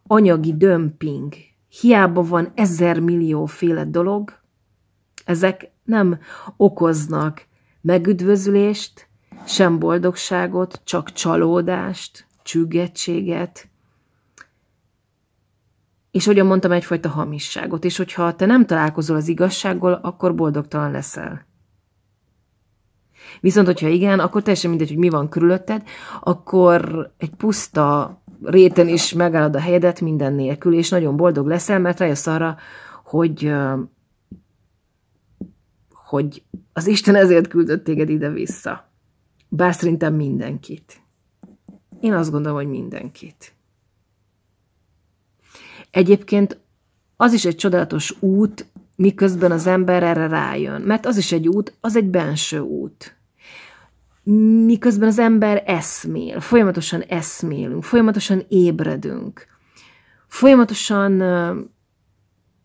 anyagi dömping, hiába van ezer millióféle dolog, ezek nem okoznak megüdvözülést, sem boldogságot, csak csalódást, csüggettséget, és ahogyan mondtam, egyfajta hamisságot, és hogyha te nem találkozol az igazsággal, akkor boldogtalan leszel. Viszont, hogyha igen, akkor teljesen mindegy, hogy mi van körülötted, akkor egy puszta réten is megállod a helyedet minden nélkül, és nagyon boldog leszel, mert rájössz arra, hogy, hogy az Isten ezért küldött téged ide-vissza. Bár szerintem mindenkit. Én azt gondolom, hogy mindenkit. Egyébként az is egy csodálatos út, miközben az ember erre rájön. Mert az is egy út, az egy benső út. Miközben az ember eszmél, folyamatosan eszmélünk, folyamatosan ébredünk, folyamatosan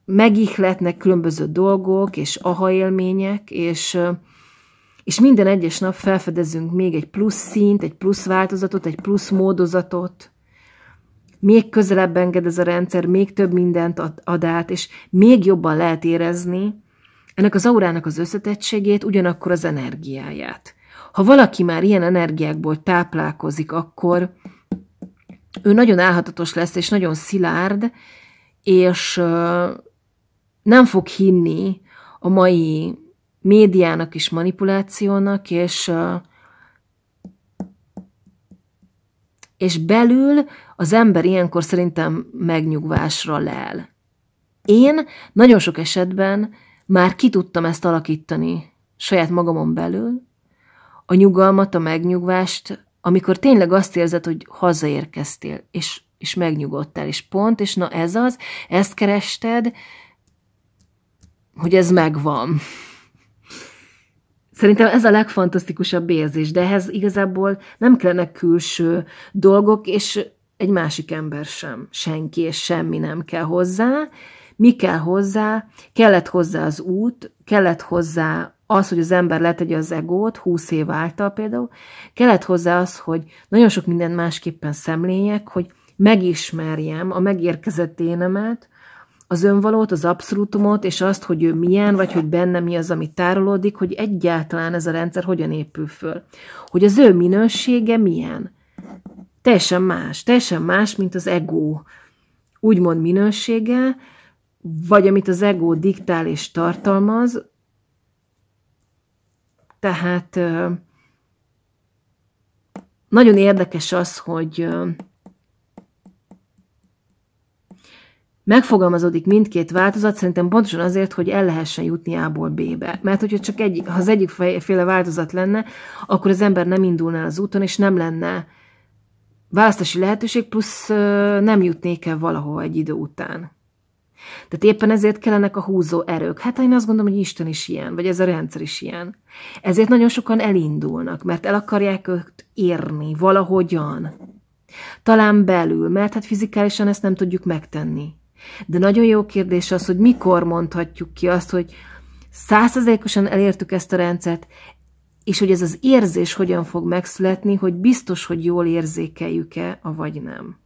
megihletnek különböző dolgok és aha élmények, és és minden egyes nap felfedezünk még egy plusz színt, egy plusz változatot, egy plusz módozatot, még közelebb enged ez a rendszer, még több mindent ad át, és még jobban lehet érezni ennek az aurának az összetettségét, ugyanakkor az energiáját. Ha valaki már ilyen energiákból táplálkozik, akkor ő nagyon álhatatos lesz, és nagyon szilárd, és nem fog hinni a mai médiának is manipulációnak, és, és belül az ember ilyenkor szerintem megnyugvásra lel. Én nagyon sok esetben már ki tudtam ezt alakítani saját magamon belül, a nyugalmat, a megnyugvást, amikor tényleg azt érzed, hogy hazaérkeztél, és, és megnyugodtál, és pont, és na ez az, ezt kerested, hogy ez megvan. Szerintem ez a legfantasztikusabb érzés, de ehhez igazából nem kellene külső dolgok, és egy másik ember sem. Senki és semmi nem kell hozzá. Mi kell hozzá? Kellett hozzá az út, kellett hozzá az, hogy az ember letegye az egót, húsz év által például, kellett hozzá az, hogy nagyon sok mindent másképpen szemléljek, hogy megismerjem a megérkezett énemet, az önvalót, az abszolútumot, és azt, hogy ő milyen, vagy hogy benne mi az, ami tárolódik, hogy egyáltalán ez a rendszer hogyan épül föl. Hogy az ő minősége milyen. Teljesen más, teljesen más, mint az ego úgymond minősége, vagy amit az ego diktál és tartalmaz, tehát nagyon érdekes az, hogy megfogalmazódik mindkét változat, szerintem pontosan azért, hogy el lehessen jutni A-ból B-be. Mert hogyha csak egy, ha az egyik féle változat lenne, akkor az ember nem indulna az úton, és nem lenne választási lehetőség, plusz nem jutnék el valahova egy idő után. Tehát éppen ezért kellenek a húzó erők. Hát én azt gondolom, hogy Isten is ilyen, vagy ez a rendszer is ilyen. Ezért nagyon sokan elindulnak, mert el akarják őt érni valahogyan. Talán belül, mert hát fizikálisan ezt nem tudjuk megtenni. De nagyon jó kérdés az, hogy mikor mondhatjuk ki azt, hogy százszerzékosan elértük ezt a rendszert, és hogy ez az érzés hogyan fog megszületni, hogy biztos, hogy jól érzékeljük-e, vagy nem.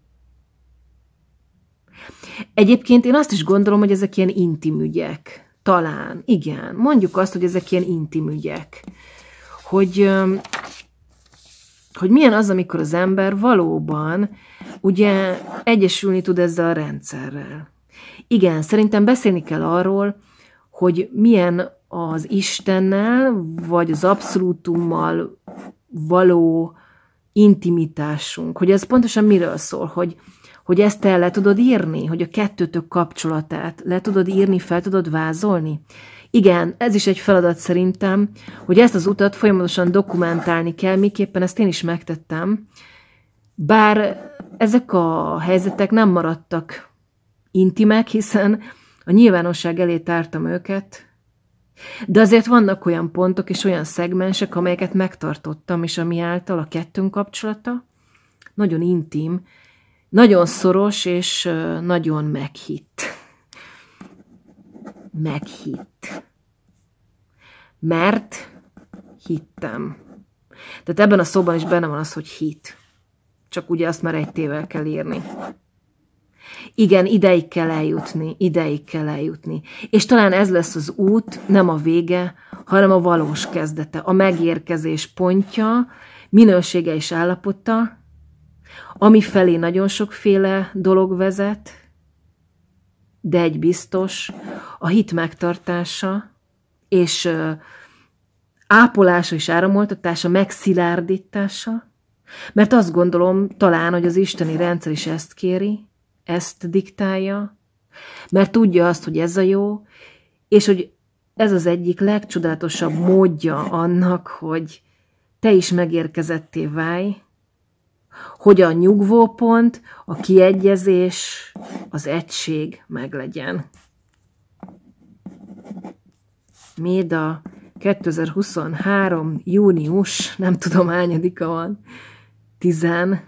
Egyébként én azt is gondolom, hogy ezek ilyen intim ügyek. Talán, igen. Mondjuk azt, hogy ezek ilyen intim ügyek. Hogy hogy milyen az, amikor az ember valóban ugye egyesülni tud ezzel a rendszerrel. Igen, szerintem beszélni kell arról, hogy milyen az Istennel, vagy az abszolútummal való intimitásunk, hogy ez pontosan miről szól, hogy, hogy ezt el le tudod írni, hogy a kettőtök kapcsolatát le tudod írni, fel tudod vázolni, igen, ez is egy feladat szerintem, hogy ezt az utat folyamatosan dokumentálni kell, miképpen ezt én is megtettem. Bár ezek a helyzetek nem maradtak intimek, hiszen a nyilvánosság elé tártam őket, de azért vannak olyan pontok és olyan szegmensek, amelyeket megtartottam, és ami által a kettőnk kapcsolata nagyon intim, nagyon szoros és nagyon meghitt meghitt. Mert hittem. Tehát ebben a szóban is benne van az, hogy hit. Csak ugye azt már egy tével kell írni. Igen, ideig kell eljutni, ideig kell eljutni. És talán ez lesz az út, nem a vége, hanem a valós kezdete, a megérkezés pontja, minősége és állapota, ami felé nagyon sokféle dolog vezet, de egy biztos, a hit megtartása és ápolása és áramoltatása, megszilárdítása, mert azt gondolom talán, hogy az isteni rendszer is ezt kéri, ezt diktálja, mert tudja azt, hogy ez a jó, és hogy ez az egyik legcsodálatosabb módja annak, hogy te is megérkezetté válj, hogy a nyugvópont, a kiegyezés, az egység meglegyen. Méda 2023. június, nem tudom hányadika van, tizen,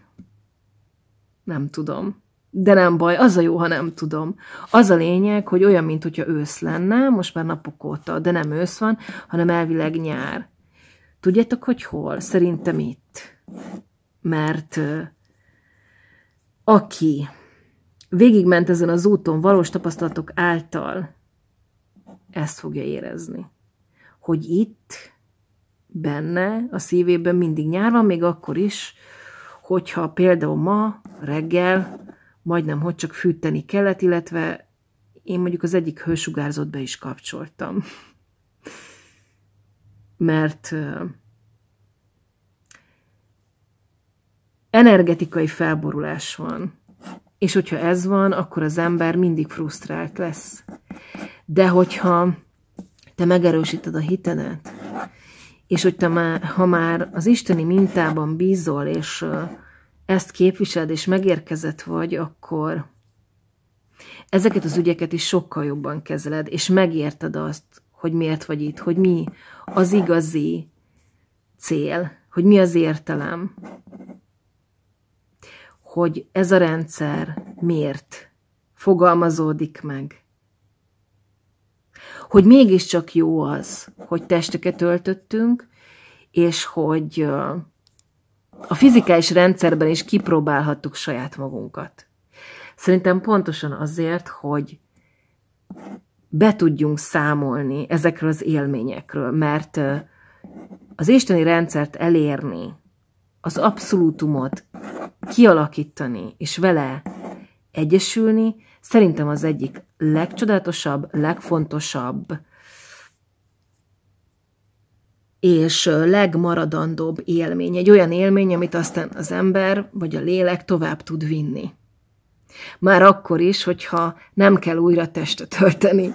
nem tudom. De nem baj, az a jó, ha nem tudom. Az a lényeg, hogy olyan, mint hogyha ősz lenne, most már napok óta, de nem ősz van, hanem elvileg nyár. Tudjátok, hogy hol? Szerintem itt mert aki végigment ezen az úton valós tapasztalatok által, ezt fogja érezni. Hogy itt, benne, a szívében mindig nyár van, még akkor is, hogyha például ma reggel majdnem hogy csak fűteni kellett, illetve én mondjuk az egyik hősugárzót be is kapcsoltam. Mert energetikai felborulás van. És hogyha ez van, akkor az ember mindig frusztrált lesz. De hogyha te megerősíted a hitedet, és hogy te már, ha már az isteni mintában bízol, és ezt képviseled, és megérkezett vagy, akkor ezeket az ügyeket is sokkal jobban kezeled, és megérted azt, hogy miért vagy itt, hogy mi az igazi cél, hogy mi az értelem, hogy ez a rendszer miért fogalmazódik meg. Hogy mégiscsak jó az, hogy testeket öltöttünk, és hogy a fizikális rendszerben is kipróbálhattuk saját magunkat. Szerintem pontosan azért, hogy be tudjunk számolni ezekről az élményekről, mert az isteni rendszert elérni, az abszolútumot kialakítani, és vele egyesülni, szerintem az egyik legcsodálatosabb, legfontosabb és legmaradandóbb élmény. Egy olyan élmény, amit aztán az ember vagy a lélek tovább tud vinni. Már akkor is, hogyha nem kell újra testet tölteni.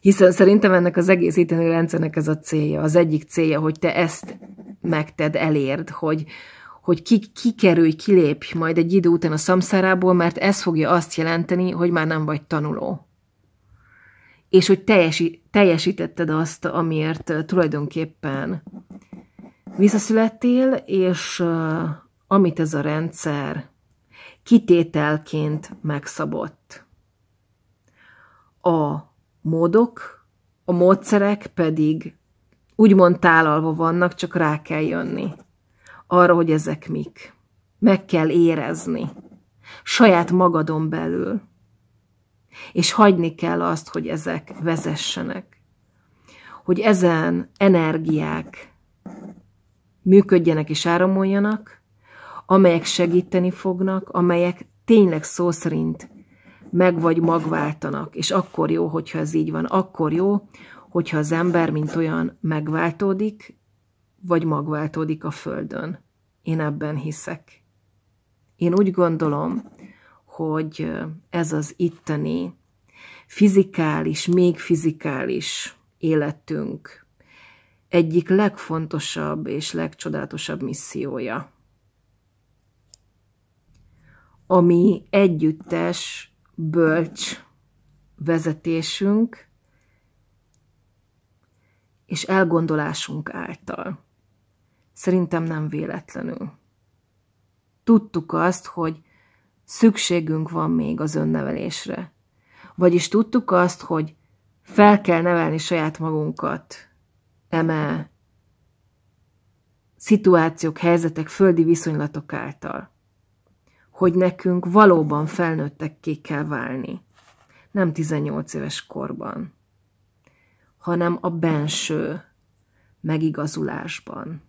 Hiszen szerintem ennek az egész rendszernek ez a célja. Az egyik célja, hogy te ezt megted, elérd, hogy, hogy ki kikerülj, kilépj majd egy idő után a szamszárából, mert ez fogja azt jelenteni, hogy már nem vagy tanuló. És hogy teljesi, teljesítetted azt, amiért tulajdonképpen visszaszülettél, és uh, amit ez a rendszer kitételként megszabott. A módok, a módszerek pedig úgymond tálalva vannak, csak rá kell jönni arra, hogy ezek mik. Meg kell érezni. Saját magadon belül. És hagyni kell azt, hogy ezek vezessenek. Hogy ezen energiák működjenek és áramoljanak, amelyek segíteni fognak, amelyek tényleg szó szerint meg vagy magváltanak, és akkor jó, hogyha ez így van, akkor jó, hogyha az ember, mint olyan megváltódik, vagy magváltódik a földön. Én ebben hiszek. Én úgy gondolom, hogy ez az itteni fizikális, még fizikális életünk egyik legfontosabb és legcsodálatosabb missziója, ami együttes, bölcs vezetésünk és elgondolásunk által. Szerintem nem véletlenül. Tudtuk azt, hogy szükségünk van még az önnevelésre. Vagyis tudtuk azt, hogy fel kell nevelni saját magunkat eme szituációk, helyzetek, földi viszonylatok által. Hogy nekünk valóban felnőttekké kell válni. Nem 18 éves korban, hanem a benső megigazulásban.